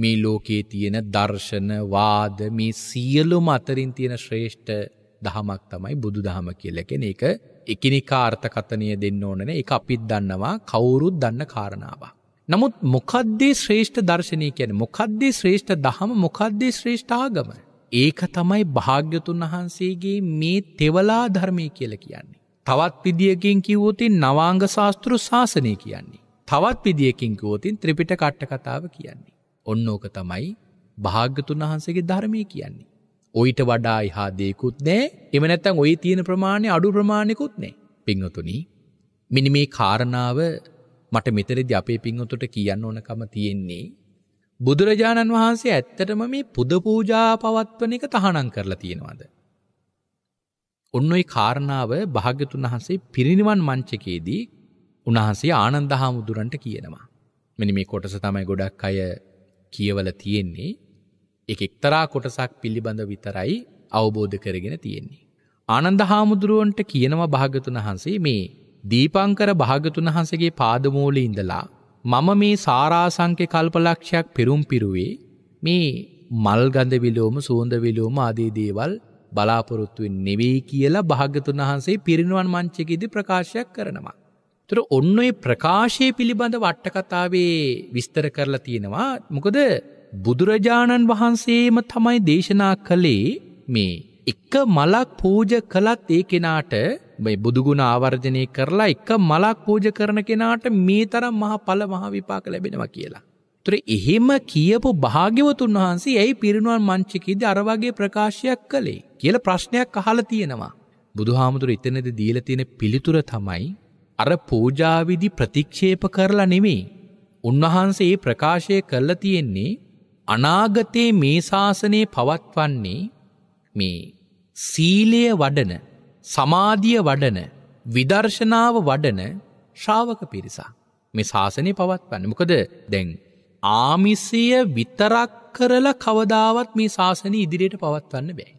මේ ලෝකයේ තියෙන දර්ශන වාද මේ සියලුම අතරින් තියෙන ශ්‍රේෂ්ඨ දහමක් තමයි බුදු දහම කියලා කියන්නේ. ඒක එකිනෙකා අර්ථකතනය දෙන්න ඕන නේ. ඒක අපිත් දන්නවා කවුරුත් දන්න කාරණාවක්. නමුත් මොකද්ද ශ්‍රේෂ්ඨ දර්ශනය කියන්නේ? මොකද්ද ශ්‍රේෂ්ඨ දහම? මොකද්ද ශ්‍රේෂ්ඨ ආගම? ඒක තමයි භාග්‍යතුන් වහන්සේගේ මේ තෙවලා ධර්මය කියලා කියන්නේ. තවත් විදියකින් කිව්වොත් නවාංග ශාස්ත්‍ර ශාසනය කියන්නේ. තවත් විදියකින් කිව්වොත් ත්‍රිපිටක කට්ට කතාව කියන්නේ. ඔන්න ඕක තමයි භාග්‍යතුන් වහන්සේගේ ධර්මය කියන්නේ. ඔයිට වඩා එහා දෙයකුත් නෑ එම නැත්තම් ඔය තියෙන ප්‍රමාණය අඩු ප්‍රමාණයකුත් නෑ. පිංහතුනි මිනි මේ කාරණාව මට මෙතරදි අපේ පිංහතුට කියන්න ඕනකම තියෙන්නේ. බුදුරජාණන් වහන්සේ ඇත්තටම මේ පුද පූජා පවත්වන එක තහනම් කරලා තියෙනවාද. ඔන්න ඔයි කාරණාව භාග්‍යතුන් වහන්සේ පිරිනිවන් මංචකයේදී උන්වහන්සේ ආනන්දහාමුදුරන්ට කියනවා. මෙනි මේ කොටස තමයි ගොඩක් අය කියවල තියෙන්නේ එක එක්තරා කොටසක් පිළිබඳ විතරයි අවබෝධ කරගෙන තියෙන්නේ. ආනන්ද හාමුදුරුවන්ට කියනවා භාගතුන් වහන්සේ මේ දීපංකර භාගතුන් වහන්සේගේ පාදමූලේ ඉඳලා මම මේ සාරාසංඛ්‍ය කල්පලක්ෂයක් පෙරුම් පිරුවේ මේ මල් ගඳ විලෝම සුවඳ විලෝම ආදී දේවල් බලාපොරොත්තු වෙන්නේ නෙවෙයි කියලා භාගතුන් වහන්සේ පිරිනුවන් මංචකයේදී ප්‍රකාශයක් කරනවා. තොර ඔන්න ඔය ප්‍රකාශය පිළිබඳ වට්ටකතාවේ විස්තර කරලා තියෙනවා මොකද බුදුරජාණන් වහන්සේම තමයි දේශනා කළේ මේ එක මලක් පූජ කළත් ඒ කෙනාට මේ බුදුගුණ ආවර්ජනය කරලා එක මලක් පූජ කරන කෙනාට මේ තරම් මහ පල මහ විපාක ලැබෙනවා කියලා. තුර එහෙම කියපු භාග්‍යවතුන් වහන්සේ ඇයි පිරිණුවන් මංචිකීද අරවගේ ප්‍රකාශයක් කළේ කියල ප්‍රශ්නයක් අහල තියෙනවා. බුදුහාමුදුර එතනද දීල තියෙන පිළිතුර තමයි අර පූජාවිදි ප්‍රතික්ෂේප කරලා නෙමේ. උන්වහන්සේ ප්‍රකාශය කරලා තියෙන්නේ අනාගතයේ මේ ශාසනය පවත්වන්නේ මේ සීලය වඩන, සමාධිය වඩන, විදර්ශනාව වඩන ශ්‍රාවක පිරිසක්. මේ ශාසනය පවත්වන්නේ. මොකද දැන් ආමිසය විතරක් කරලා කවදාවත් මේ ශාසනය ඉදිරියට පවත්වන්න බෑ.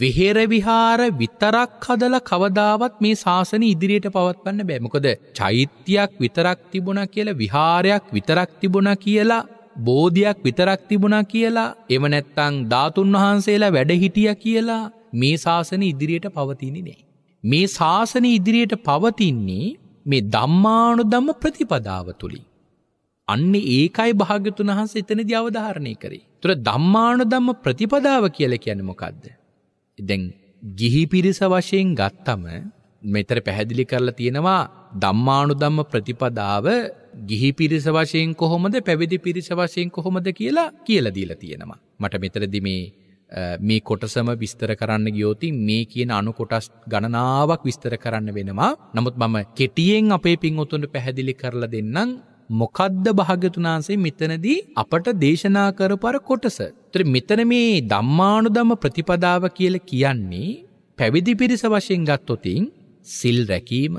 වෙහෙරවිහාර විතරක් හදල කවදාවත් මේ ශාසන ඉදිරියට පවත්වන්න බෑමකොද චෛත්‍යයක් විතරක් තිබුණ කියලා විහාරයක් විතරක් තිබුණ කියලා බෝධයක් විතරක් තිබුණ කියලා එම නැත්තං ධාතුන් වහන්සේලා වැඩහිටිය කියලා මේ ශාසන ඉදිරියට පවතිනි නේ. මේ ශාසන ඉදිරියට පවතින්නේ මේ දම්මානු දම්ම ප්‍රතිපදාව තුළින්. අන්න ඒකයි භාග්‍යතුන් වහන්සේ එතනදී අවධාරණය කරේ. තුර ධම්මාන ධම්ම ප්‍රතිපදාව කියලා කියන්නේ මොකද්ද? දැන් ගිහි පිරිස වශයෙන් ගත්තම මෙතර පැහැදිලි කරලා තියෙනවා ධම්මානුධම්ම ප්‍රතිපදාව ගිහි පිරිස වශයෙන් කොහොමද පැවිදි පිරිස වශයෙන් කොහොමද කියලා කියලා දීලා තියෙනවා. මට මෙතනදී මේ මේ කොටසම විස්තර කරන්න ගියොත් මේ කියන අණු කොටස් ගණනාවක් විස්තර කරන්න වෙනවා. නමුත් මම කෙටියෙන් අපේ පින්වතුන්ට පැහැදිලි කරලා දෙන්නම් මොකද්ද භාග්‍යතුනාන්සේ මෙතනදී අපට දේශනා කරපර කොටස. ඒතර මෙතන මේ ධම්මානුධම්ම ප්‍රතිපදාව කියලා කියන්නේ පැවිදි පිරිස වශයෙන් ගත්තොතින් සිල් රැකීම,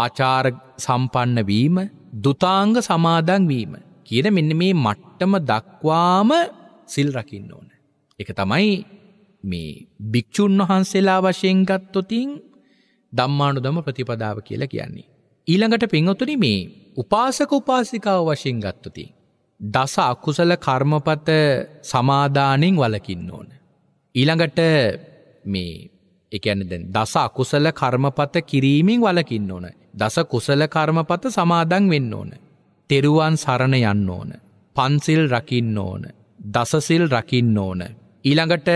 ආචාර සම්පන්න වීම, දුතාංග සමාදන් වීම කියන මෙන්න මේ මට්ටම දක්වාම සිල් රකින්න ඕන. ඒක තමයි මේ භික්ෂුන් වහන්සේලා වශයෙන් ගත්තොතින් ධම්මානුධම්ම ප්‍රතිපදාව කියලා කියන්නේ. ඊළඟට පින්වතුනි මේ උපාසක උපාසිකාව වශයෙන් ගත්තති. දස අකුසල කර්මපත සමාධානෙන් වලකින්න ඕන. ඊළඟට මේ එකන දැන් දස අකුසල කර්මපත කිරීමෙන් වලකින්න ඕන. දස කුසල කර්මපත සමාදන් වෙන්න ඕන. තෙරුවන් සරණ යන්න ඕන. පන්සිල් රකින්න ඕන. දසසිල් රකින්න ඕන. ඊළඟට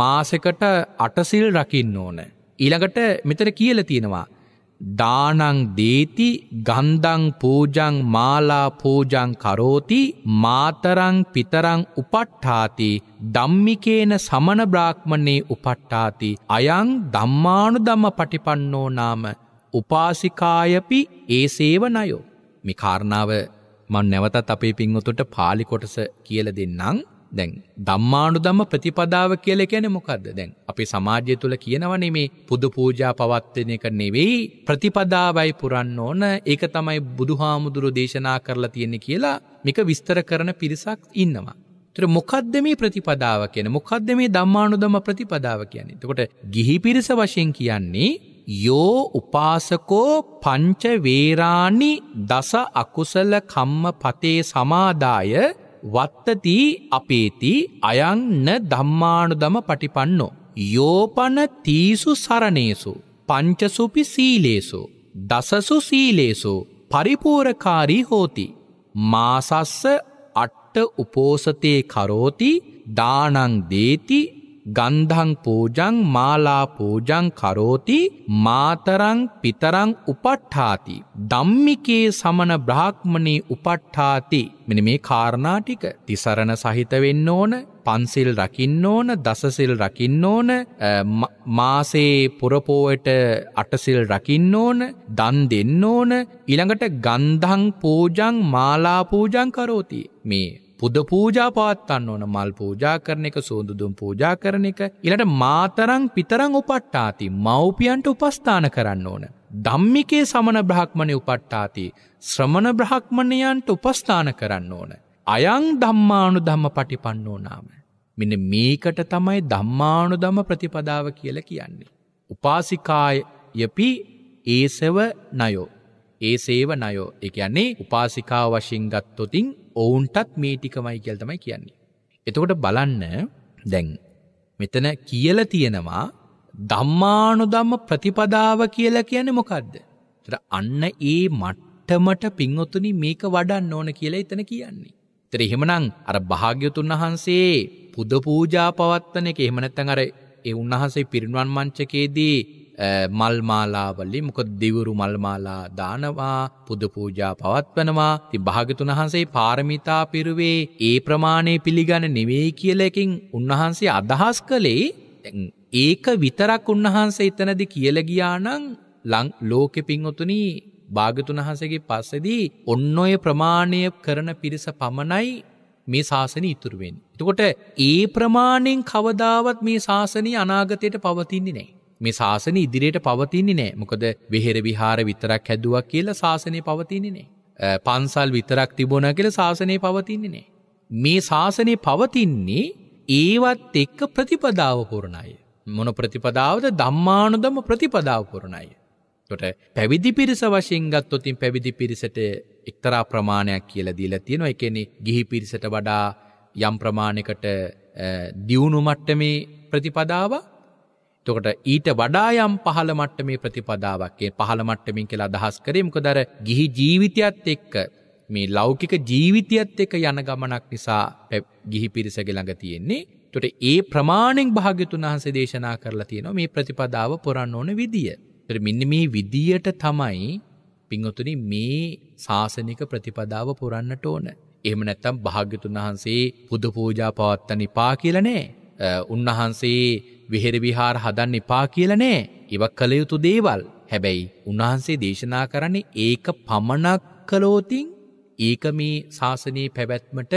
මාසෙකට අටසිල් රකින්න ඕන. ඊළඟට මෙතර කියල තියෙනවා දානං දේති ගන්ධං පූජං මාලා පූජං කරෝති මාතරං පිතරං උපට්ඨාති ධම්මිකේන සමන බ්‍රාහ්මණේ උපට්ඨාති අයං ධම්මානුධම්ම පටිපන්නෝ නාම උපාසිකායපි ඒසේවනයෝ මේ කාරණාව මම නැවතත් අපේ පින්වතුන්ට පාලි කොටස කියලා දෙන්නම් දැන් ධම්මානුධම්ම ප්‍රතිපදාව කියලා කියන්නේ මොකද්ද? දැන් අපේ සමාජය තුල කියනවනේ මේ පුදු පූජා පවත්වන එක නෙවෙයි ප්‍රතිපදාවයි පුරන්න ඕන. ඒක තමයි බුදුහාමුදුරෝ දේශනා කරලා තියෙන්නේ කියලා මේක විස්තර කරන පිරිසක් ඉන්නවා. ඒතර මොකද්ද මේ ප්‍රතිපදාව කියන්නේ? මොකද්ද මේ ධම්මානුධම්ම ප්‍රතිපදාව කියන්නේ? එතකොට ගිහි පිරිස වශයෙන් කියන්නේ යෝ උපාසකෝ පංච වේරාණි දස අකුසල කම්ම පතේ සමාදාය වත්තති අපේති අයන්න ධම්මානුදම පටිපන්නෝ. යෝපන තීසු සරණේසු පංචසුපි සීලේසු දසසු සීලේසු පරිපූරකාරී හෝති මාසස්ස අට්ට උපෝසතේ කරෝති දානං දේති ගන්ධං පූජං මාලා පූජං කරෝති මාතරං පිතරං උපට්ඨාති ධම්මිකේ සමන බ්‍රාහ්මණේ උපට්ඨාති මෙන්න මේ කාරණා ටික තිසරණ සහිත වෙන්න ඕන පන්සිල් රකින්න ඕන දසසිල් රකින්න ඕන මාසේ පුරපෝයට අටසිල් රකින්න ඕන දන් දෙන්න ඕන ඊළඟට ගන්ධං පූජං මාලා පූජං කරෝති මේ පුද පූජා පවත්වන්න ඕන මල් පූජා කරන එක සූදුදුම් පූජා කරන එක ඉලට මාතරං පිතරං උපට්ටාති මව්පියන්ට උපස්ථාන කරන්න ඕන. ධම්මිකේ සමන බ්‍රහක්මණය උපට්ටාති ශ්‍රමණ බ්‍රහක්මණයන්ට උපස්ථාන කරන්න ඕන. අයං ධම්මානු ධම්ම පටිපන්නෝ නාම. මෙන්න මේකට තමයි ධම්මානු දම ප්‍රතිපදාව කියල කියන්නේ. උපාසිකාය යපි ඒසව නයෝ. ඒ සේව නයෝ එක කියන්නේ උපාසිකා වශයෙන් ගත්තොතින් ඔවුන්ටත් මේ ටිකමයි කියලා තමයි කියන්නේ. එතකොට බලන්න දැන් මෙතන කියලා තියෙනවා ධම්මානුධම්ම ප්‍රතිපදාව කියලා කියන්නේ මොකද්ද? ඒතර අන්න ඒ මට්ටමට පින්වතුනි මේක වඩන්න ඕන කියලා එතන කියන්නේ. ඒතර එහෙමනම් අර භාග්‍යතුන් වහන්සේ පුද පූජා පවත්වන එක එහෙම නැත්නම් අර ඒ උන්වහන්සේ පිරිනුවන් මංචකයේදී මල්මාලාවල්ලි මොකොත් දෙවරු මල්මාලා දානවා පුදපූජා පවත්වනවා ති භාගතුන් වහන්සේ පාරමිතා පිරුවේ ඒ ප්‍රමාණය පිළිගන නෙවෙයි කියලකින් උන්වහන්සේ අදහස් කළේ ඒක විතරක් උන්වහන්සේ එතනදි කියලගියානං ලං ලෝකෙ පින්වතුනී භාගතුන් වහන්සේගේ පස්සදී ඔන්න ඔය ප්‍රමාණය කරන පිරිස පමණයි මේ ශාසන ඉතුරුවෙන්. එතකොට ඒ ප්‍රමාණයෙන් කවදාවත් මේ ශාසනය අනාගතයට පවතින්නේ නෑ. මේ ශාසන ඉදිරියට පවතින්නේ නෑ. මොකද වෙහෙර විහාර විතරක් හැදුවා කියලා ශාසනය පවතින්නේ නෑ. පන්සල් විතරක් තිබුණා කියලා ශාසනය පවතින්නේ නෑ. මේ ශාසනය පවතින්නේ ඒවත් එක්ක ප්‍රතිපදාව පුරණය. මොන ප්‍රතිපදාවද ධම්මානුදම ප්‍රතිපදාව පුරණය. තොට පැවිදි පිරිස වශයෙන් ගත්තොතින් පැවිදි පිරිසට එක්තරා ප්‍රමාණයක් කියලා දීලා තියෙනවා. ඒ කියන්නේ ගිහි පිරිසට වඩා යම් ප්‍රමාණයකට දියුණු මට්ටමේ ප්‍රතිපදාවක් තොකට ඊට වඩායම් පහළ මට්ටමේ ප්‍රතිපදාවක්ගේ පහළ මට්ටමින් කියලා අදහස් කරෙමක දර ගිහි ජීවිතයත් එක්ක මේ ලෞකික ජීවිතයත් එක යන ගමනක් නිසා ගිහි පිරිසගේ ළඟ තියෙන්නේ තොට ඒ ප්‍රමාණෙන් භාග්‍යතුන් වහන්සේ දේශනා කරලා තියෙනවා මේ ප්‍රතිපදාව පොරන්න ඕන විදිය. තොට මෙන්න මේ විදියට තමයි පිංහතුනි මේ ශාසනික ප්‍රතිපදාව පුරන්නට ඕන. එහෙම නැත්තම් භාග්‍යතුන් වහන්සේ පුද පූජා පවත්ත නිපා කියලනේ. උන්වහන්සේ විහෙරවිහාර හදන්න එපා කියලනෑ ඉවක් කළයුතු දේවල් හැබැයි උන්වහන්සේ දේශනා කරන්නේ ඒක පමණක් කලෝතින් ඒක මේ ශාසනී පැවැත්මට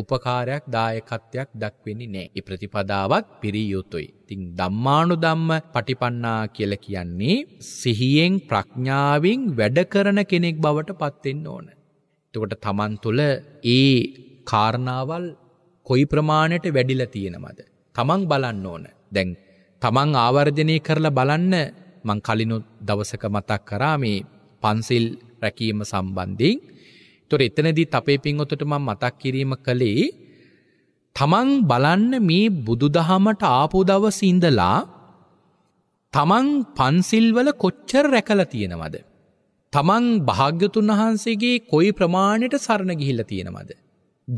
උපකාරයක් දායකත්වයක් දක්වෙන්නේ නෑ. ඒ ප්‍රතිපදාවක් පිරියයුතුයි. ඉතින් ධම්මානු ධම්ම පටිපන්නා කියලා කියන්නේ සිහියෙන් ප්‍රඥාවෙන් වැඩ කරන කෙනෙක් බවට පත් වෙන්න ඕන. එතකොට Taman තුල ඒ කාරණාවල් කොයි ප්‍රමාණයට වැඩිලා තියෙනවද? Taman බලන්න ඕන. දැන් තමන් ආවර්ජනය කරලා බලන්න මං කලිනුත් දවසක මතක් කරා මේ පන්සිල් රැකීම සම්බන්ධයෙන්. තොර එතනදී අපේ පින්වතුට මං මතක් කිරීම කළේ තමන් බලන්න මේ බුදුදහමට ආපු දවස ඉඳලා තමන් පන්සිල්වල කොච්චර රැකලා තියෙනවද? තමන් භාග්‍යතුන් වහන්සේගේ කොයි ප්‍රමාණයට සරණ ගිහිල්ලා තියෙනවද?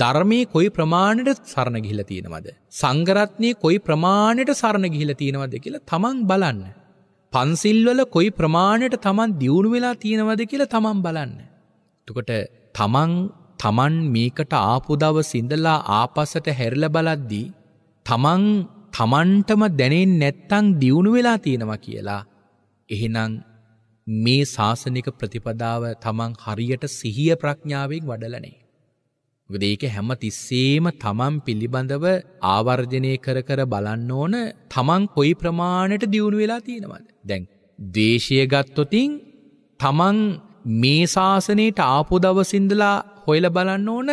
ධර්මයේ කොයි ප්‍රමාණයට සරණ ගිහිලා තියෙනවද? සංඝරත්නයේ කොයි ප්‍රමාණයට සරණ ගිහිලා තියෙනවද කියලා තමන් බලන්න. පන්සිල්වල කොයි ප්‍රමාණයට තමන් දියුණු වෙලා තියෙනවද කියලා තමන් බලන්න. එතකොට තමන් තමන් මේකට ආපු දවස් ඉඳලා ආපස්සට හැරිලා බලද්දී තමන් තමන්ටම දැනෙන්නේ නැත්තම් දියුණු වෙලා තියෙනවා කියලා එහෙනම් මේ ශාසනික ප්‍රතිපදාව තමන් හරියට සිහිය ප්‍රඥාවෙන් වඩලා නැහැ. මොකද ඒක හැම තිස්සේම තමන් පිළිබඳව ආවර්ජනය කර කර බලන්න ඕන තමන් කොයි ප්‍රමාණයට දියුණු වෙලා තියෙනවද. දැන් දේශය ගත්තොතින් තමන් මේ ශාසනයට ආපු දවසින්දලා හොයල බලන්න ඕන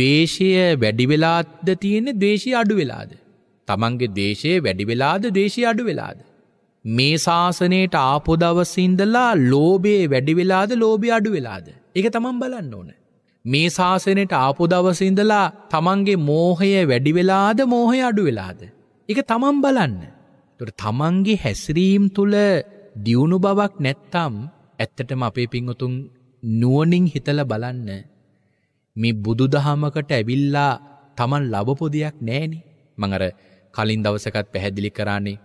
දේශය වැඩිවෙලාද තියෙන දේශය අඩු වෙලාද. තමන්ගේ දේශය වැඩිවෙලාද දේශය අඩු වෙලාද. මේ ශාසනයට ආපු දවසින්දලා ලෝබේ වැඩිවෙලාද ලෝබි අඩු වෙලාද. එක තමන් බලන්න ඕන. මේ ශාසනයට ආපු දවසඉඳලා තමන්ගේ මෝහය වැඩිවෙලාද මෝහය අඩු වෙලාද. එක තමන් බලන්න. තුර තමන්ගේ හැසිරීම් තුළ දියුණු බවක් නැත්තම් ඇත්තටම අපේ පිංහතුන් නුවනින් හිතල බලන්න. මේ බුදු දහමකට ඇවිල්ලා තමන් ලබපොදයක් නෑනි මඟර කලින් දවසකත් පැහැදිලි කරන්නේ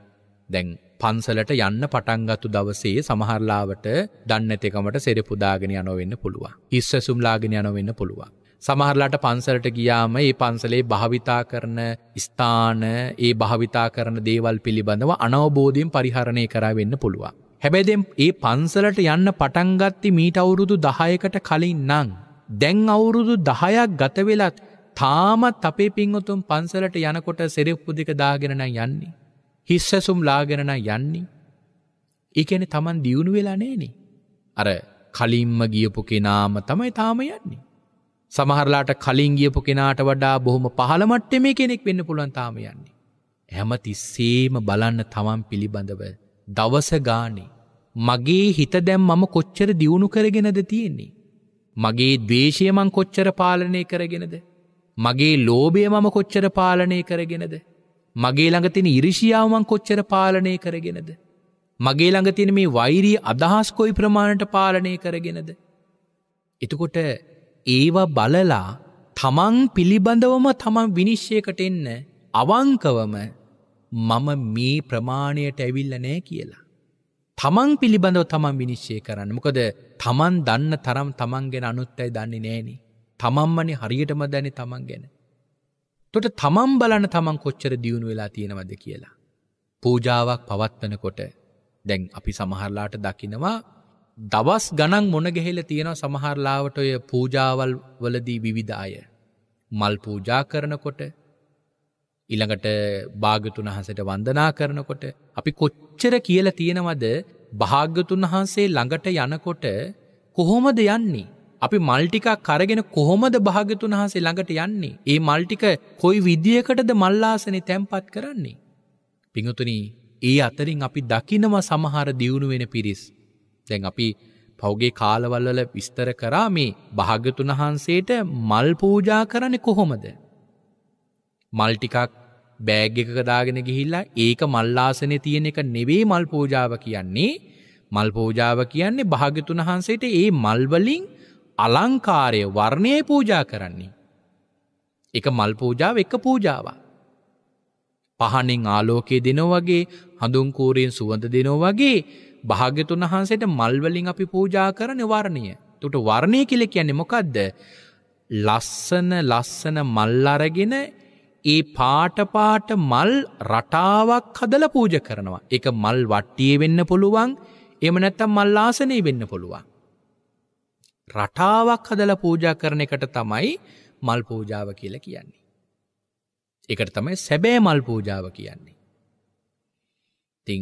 දැන් පන්සලට යන්න පටන්ගත්තු දවසේ සමහරලාවට දන්නතෙකමට සෙරපුදාගෙන යනොවෙන්න පුළුවන්. ඉස්සසුම්ලාගෙන යනොවෙන්න පුළුවන්. සමහරලාට පන්සලට ගියාම ඒ පන්සලේ භාවිතා කරන ස්ථාන ඒ භාවිතා කරන දේවල් පිළිබඳව අනවබෝධයෙන් පරිහරණය කරවෙන්න පුළුවන්. හැබැදෙම් ඒ පන්සලට යන්න පටන්ගත්ති මීට අවුරුදු දහයකට කලින් නං. දැන් අවුරුදු දහයක් ගතවෙලත් තාමත් අපේ පින්වතුම් පන්සලට යනකොට සෙරෙප්පුදික දාගෙනන යන්නේ. හිස්සසුම් ලාගෙනන යන්නේ. එකන තමන් දියුණු වෙලා නෑනේ. අර කලින්ම ගියපු කෙනාම තමයි තාම යන්නේ. සමහරලාට කලින් ගියපු කෙනාට වඩා බොහොම පහළමට්ට මේ කෙනෙක් වෙන්න පුළුවන් තාම යන්නේ. හැම තිස්සේම බලන්න තමන් පිළිබඳව දවස ගානේ. මගේ හිත දැම් මම කොච්චර දියුණු කරගෙනද තියෙන්නේ. මගේ දවේශය මං කොච්චර පාලනය කරගෙනද. මගේ ලෝබය මම කොච්චර පාලනය කරගෙනද. මගේ ළඟතින ඉරිෂියාවන් කොච්චර පාලනය කරගෙනද. මගේ ළඟතින මේ වෛරී අදහස් කොයි ප්‍රමාණට පාලනය කරගෙනද. එතකොට ඒවා බලලා තමන් පිළිබඳවම තමන් විනිශ්්‍යයකට එන්න අවංකවම මම මේ ප්‍රමාණයට ඇවිල්ල නෑ කියලා. තමන් පිළිබඳව තමන් විනිශ්්‍යය කරන්න මොකද තමන් දන්න තරම් තමන් ගැෙන අනුත්තයි දන්නේ නෑනේ. තමම්මනි හරියටම දැන තමන් ගැෙන. තොට තමන් බලන තමන් කොච්චර දියුණු වෙලා තියෙනවද කියලා. පූජාවක් පවත්වනකොට දැන් අපි සමහරලාට දකිනවා දවස් ගණන් මොනගෙහෙල තියෙනවා සමහරලාවට ඔය පූජාවල් වලදී විවිධාය. මල් පූජා කරනකොට ඉළඟට භාගතුන් වහන්සට වන්දනා කරනකොට අපි කොච්චර කියල තියෙනවද භාගතුන් වහන්සේ ළඟට යනකොට කොහොමද යන්නේ. අපි මල්ටිකක් කරගෙන කොහොමද භාගතුන් වහසේ ළඟට යන්නේ. ඒ මල්ටික කොයි විදිියකටද මල්ලාසනෙ තැම්පත් කරන්නේ. පිඟතුනී ඒ අතරින් අපි දකිනව සමහර දියුණුවෙන පිරිස්. දැන් අපි පෞගේ කාලවල්වල විස්තර කරා මේ භාගතුන් වහන්සේට මල් පූජා කරන කොහොමද. මල්ටිකක් බෑග්ගකදාගෙන ගිහිල්ලා ඒක මල්ලාසනය තියෙන එක නෙවේ මල් පෝජාව කියන්නේ මල් පෝජාව කියන්නේ භාගතුන් වහන්සේට ඒ මල්වලින් අලංකාරය වර්ණය පූජා කරන්නේ. එක මල් පූජාව එක පූජාවක්. පහනෙන් ආලෝකයේ දෙනෝ වගේ හඳුන්කූරයෙන් සුවඳ දෙනෝ වගේ භාග්‍යතුන් වහන්සේට මල්වලින් අපි පූජා කරන වර්ණය. තුට වර්ණය කියල කියන්නේ මොකක්ද. ලස්සන ලස්සන මල් අරගෙන ඒ පාටපාට මල් රටාවක් හදල පූජ කරනවා. එක මල් වට්ටිය වෙන්න පුළුවන් එම නැත්තම් මල්ලාසනය වෙන්න පුළුවන්. රටාවක් හදල පූජා කරන එකට තමයි මල් පූජාව කියල කියන්නේ. එකට තමයි සැබෑ මල් පූජාව කියන්නේ. තිං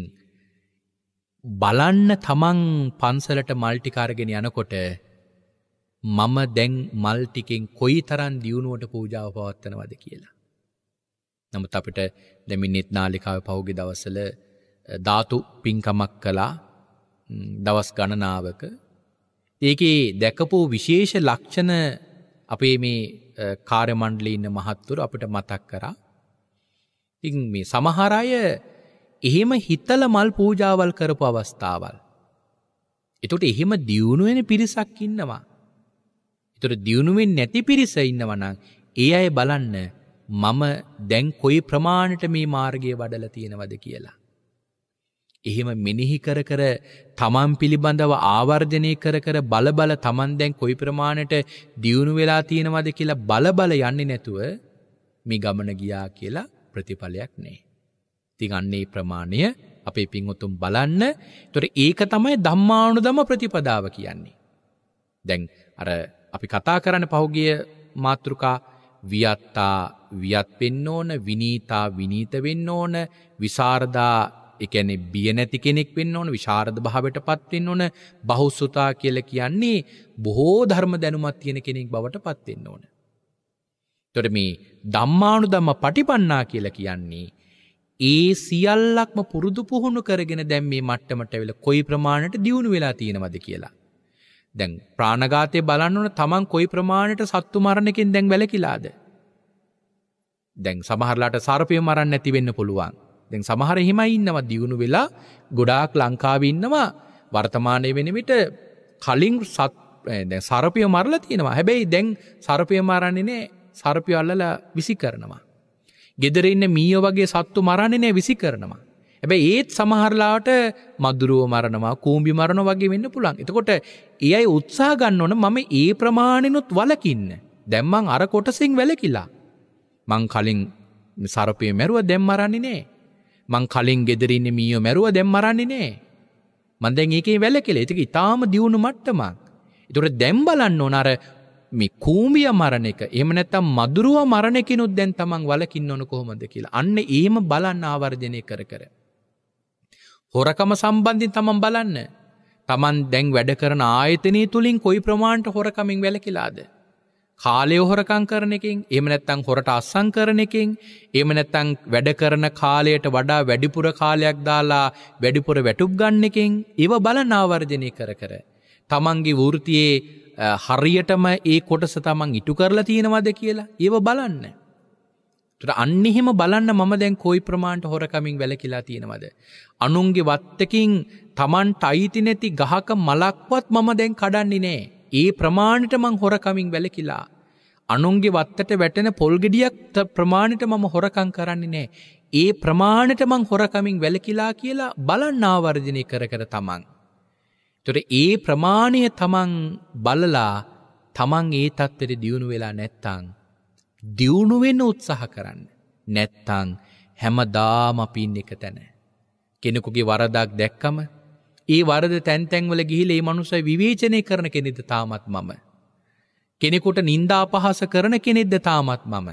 බලන්න තමන් පන්සලට මල්ටිකාරගෙන යනකොට මම දැන් මල්ටිකෙන් කොයි තරන් දියුණුවට පූජාව පවත්වනවද කියලා. නමුත් අපට දැමින්නෙත් නාලිකාව පහුගේ දවසල ධාතු පින්කමක් කලා දවස් ගණනාවක ඒකේ දැකපු විශේෂ ලක්ෂණ අපේ මේ කාර්මණ්ඩලි ඉන්න මහත්තුරු අපිට මතක් කරා. ඉතින් මේ සමහර අය එහෙම හිතල මල් පූජාවල් කරපු අවස්ථාවල්. එතකොට එහෙම දියුණු වෙන පිරිසක් ඉන්නවා. ඒතර දියුණු වෙන්නේ නැති පිරිස ඉන්නවා නම් ඒ අය බලන්න මම දැන් කොයි ප්‍රමාණයට මේ මාර්ගය වඩලා තියෙනවද කියලා. එහෙම මෙනෙහි කර කර තමන් පිළිබඳව ආවර්ජනය කර කර බලබල තමන් දැන් කොයි ප්‍රමාණයට දියුණු වෙලා තියෙනවද කියලා බලබල යන්නේ නැතුව මේ ගමන ගියා කියලා ප්‍රතිඵලයක් නෑ. ඉතින් අන්නේ ප්‍රමාණය අපේ පින්වතුන් බලන්න. ඒතොර ඒක තමයි ධම්මානුදම ප්‍රතිපදාව කියන්නේ. දැන් අර අපි කතා කරන පහුගිය මාතෘකා වියත්තා වියත් වෙන්න ඕන විනීතා විනීත වෙන්න ඕන විසරදා එකැනෙ බිය නැති කෙනෙක් වෙන්න ඕන විශාරධ භාවට පත්වෙන්න ඕන බහුස්සුතා කියල කියන්නේ බොහෝ ධර්ම දැනුමත් තියෙන කෙනෙක් බවට පත්වෙන්න ඕන. තොට මේ දම්මානු දම්ම පටිපන්නා කියල කියන්නේ. ඒ සියල්ලක්ම පුරුදු පුහුණු කරගෙන දැම් මේ මට්ටමට වෙල කොයි ප්‍රමාණයට දියුණු වෙලා තියෙනවද කියලා. දැන් ප්‍රාණගාතය බලන්නවන තමන් කොයි ප්‍රමාණයට සත්තු මරණකින් දැන් වැලකිලාද. දැන් සමහරලාට සර්පය මරන්න ඇතිවෙන්න පුළුවන්. දැන් සමහර එහෙමයි ඉන්නවා දියුණු වෙලා ගොඩාක් ලංකාව ඉන්නවා වර්තමානය වෙනවිට කලින් සත් සරපය මරල තියෙනවා හැබැයි දැන් සරපය මරන්නේනේ සරපය අල්ලල විසි කරනවා. ගෙදරඉන්න මීය වගේ සත්තු මරණනය විසි කරනවා. හැබැයි ඒත් සමහරලාට මදුරුව මරණවා කූම්බි මරණ වගේ වෙන්න පුළන් එතකොට ඒයි උත්සා ගන්න ඕන මම ඒ ප්‍රමාණනුත් වලකින්න දැම්මං අර කොටසිං වැලකිලා මං කලින් සරපය මැරුව දැම් මරන්නේ නෑ මං කලින් ගෙදරන්න මීියෝ මැරුව දැම් මරන්නේ නෑ. මන්දැන් ඒකේ වැල කෙලේ තික ඉතාම දියුණු මට්ටමක්. එතුර දැම්බලන්න ඕනර මේ කූමිය මරණ එක එම නැත්තම් මදුරුව මරණකිනුත් දැන් තමන් වලකින් ඕන කොහොමද කියලා අන්න ඒම බලන්න ආවර්ජනය කර කර. හොරකම සම්බන්ධින් තමන් බලන්න. තමන් දැන් වැඩ කරන ආයතනය තුළින් කොයි ප්‍රමාණ්ට හොරකමින් වැලකිලාද. කාලය හොරකං කරන එකින් එම නැත්තං හොරට අස්සං කරන එකින් එම නැත්තං වැඩ කරන කාලයට වඩා වැඩිපුර කාලයක් දාලා වැඩිපුර වැටුප් ගන්න එකින් ඒව බලනාවර්ජනය කර කර. තමන්ගේ වෘතියේ හරියටම ඒ කොටස තමන් ඉටු කරලා තියෙනවද කියලා ඒව බලන්න. අන්නෙහෙම බලන්න මම දැන් කොයි ප්‍රමාණ්ට හොරකමින් වැලකිලා තියෙනවද. අනුන්ගේ වත්තකින් තමන්ට අයිති නැති ගහක මලක්වත් මම දැන් කඩන්නේ නෑ. ඒ ප්‍රමාණට මං හොරකමින් වැලකිලා. අනුන්ගේ වත්තට වැටෙන පොල්ගෙඩියක් ප්‍රමාණට මම හොරකං කරන්නේ නෑ. ඒ ප්‍රමාණට මං හොරකමින් වැලකිලා කියලා බලන්න ආවර්ජනය කර කර තමන්. තොර ඒ ප්‍රමාණය තමන් බලලා තමන් ඒ තත්වෙට දියුණු වෙලා නැත්තං. දියුණුවෙන්න උත්සාහ කරන්න. නැත්තං හැම දාම අපින් එක තැන. කෙනෙකුගේ වරදක් දැක්කම ඒ වරද තැන්තැන්වල ගිහිල ඒ මනුසයි විවේචනය කරන කෙනෙද තාමත් මම. කෙනෙකුට නින්දා අපහස කරන කෙනෙද්ද තාමත් මම.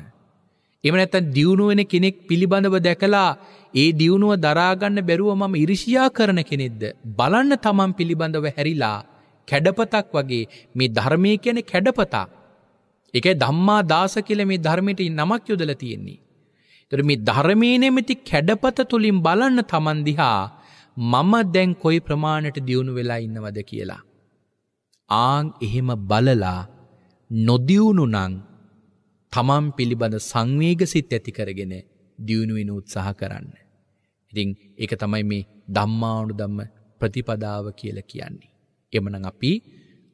එම නැත්තන් දියුණුවෙන කෙනෙක් පිළිබඳව දැකලා ඒ දියුණුව දරාගන්න බැරුව මම ඉරිෂයා කරන කෙනෙද්ද. බලන්න තමන් පිළිබඳව හැරිලා කැඩපතක් වගේ මේ ධර්මය කියන කැඩපතා. එක දම්මා දාස කියල මේ ධර්මයට නමක් යොදල තියෙන්නේ. තර මේ ධර්මීනමැති කැඩපත තුළින් බලන්න තමන්දිහා මම දැන් කොයි ප්‍රමාණයට දියුණු වෙලා ඉන්නවද කියලා. ආං එහෙම බලලා නොදියුණු නං තමම් පිළිබඳ සංවේග සිත් ඇති කරගෙන දියුණුවෙන උත්සාහ කරන්න. ඉතිං එක තමයි මේ දම්මානු දම්ම ප්‍රතිපදාව කියල කියන්නේ. එමන අපි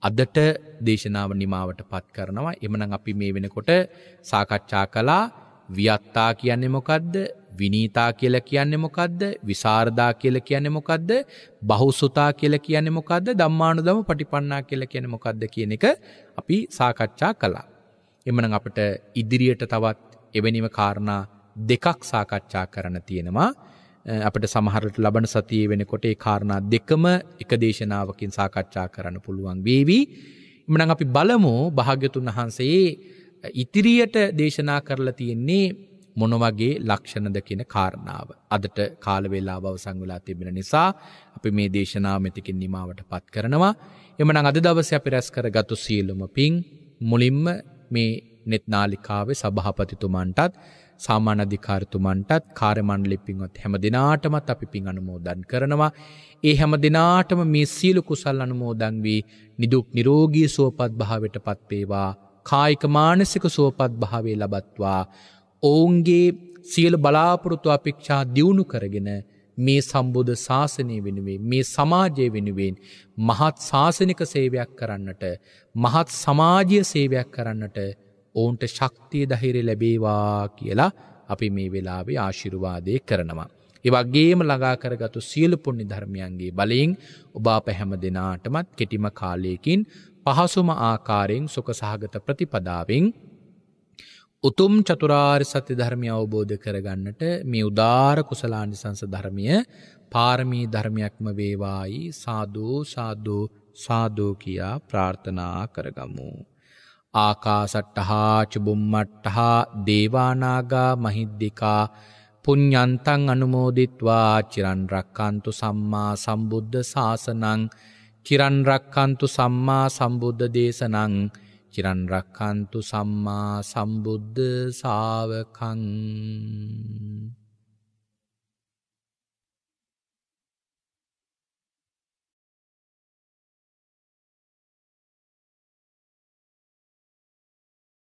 අදට දේශනාව නිමාවට පත් කරනවා එමන අපි මේ වෙනකොට සාකච්ඡා කලා වියත්තා කියන්නේ මොකක්ද විනීතා කියලා කියන්නේ මොකද්ද? විසරදා කියලා කියන්නේ මොකද්ද? බහුසුතා කියලා කියන්නේ මොකද්ද? ධම්මානුදම පටිපන්නා කියලා කියන්නේ මොකද්ද කියන එක අපි සාකච්ඡා කළා. එමනම් අපිට ඉදිරියට තවත් එවැනිම කාරණා දෙකක් සාකච්ඡා කරන්න තියෙනවා. අපිට සමහරට ලබන සතියේ වෙනකොට ඒ කාරණා දෙකම එක දේශනාවකින් සාකච්ඡා කරන්න පුළුවන් වේවි. එමනම් අපි බලමු භාග්‍යතුන් වහන්සේ ඉදිරියට දේශනා කරලා තියෙන්නේ මොන වගේ ලක්ෂණද කියන කාරණාව. අදට කාල වේලාව අවසන් වෙලා තිබෙන නිසා අපි මේ දේශනාව මෙතකින් නිමවටපත් කරනවා. එමනම් අද දවසේ අපි රැස් කරගත්තු සීලම පිං මුලින්ම මේ net නාලිකාවේ සභාපතිතුමන්ටත් සාමාන්‍ය අධිකාරතුමන්ටත් කාර්ය මණ්ඩලෙ පිංවත් හැම දිනාටමත් අපි පිං අනුමෝදන් කරනවා. ඒ හැම දිනාටම මේ සීල කුසල් අනුමෝදන් වී නිදුක් නිරෝගී සුවපත් භාවයටපත් වේවා. කායික මානසික සුවපත් භාවයේ ලබත්වා ඔවුන්ගේ සියල බලාපොරොතු අපේක්ෂා දියුණු කරගෙන මේ සම්බුධ ශාසනය වෙනුවේ මේ සමාජය වෙනුවෙන් මහත් ශාසනික සේවයක් කරන්නට මහත් සමාජය සේවයක් කරන්නට ඔවුන්ට ශක්තිය දහිරෙ ලැබේවා කියලා අපි මේ වෙලාවේ ආශිරුවාදය කරනවා. ඒවගේම ළඟා කරගතු සියලු පුුණි ධර්මයන්ගේ බලයෙන් ඔබා පැහැම දෙනාටමත් කෙටිම කාලයකින් පහසුම ආකාරයෙන් සොක සහගත ප්‍රතිපදාවෙන් උතුම් චතුරාර් සත්‍ය ධර්මය අවබෝධ කරගන්නට මේ උදාර කුසලානිසංස ධර්මය පාරමී ධර්මයක්ම වේවායි සාධූ සාධූ සාධූ කියා ප්‍රාර්ථනා කරගමු. ආකාසට්ටහා චුබුම්මට්ටහා දේවානාගා මහිද්දිකා පුඤ්ඥන්තන් අනුමෝදිත්වා චිරන්රක්කන්තු සම්මා සම්බුද්ධ ශාසනං චිරන්රක්කන්තු සම්මා සම්බුද්ධ දේශනං චිරන් රක්ඛන්තු සම්මා සම්බුද්ධ ශාවකං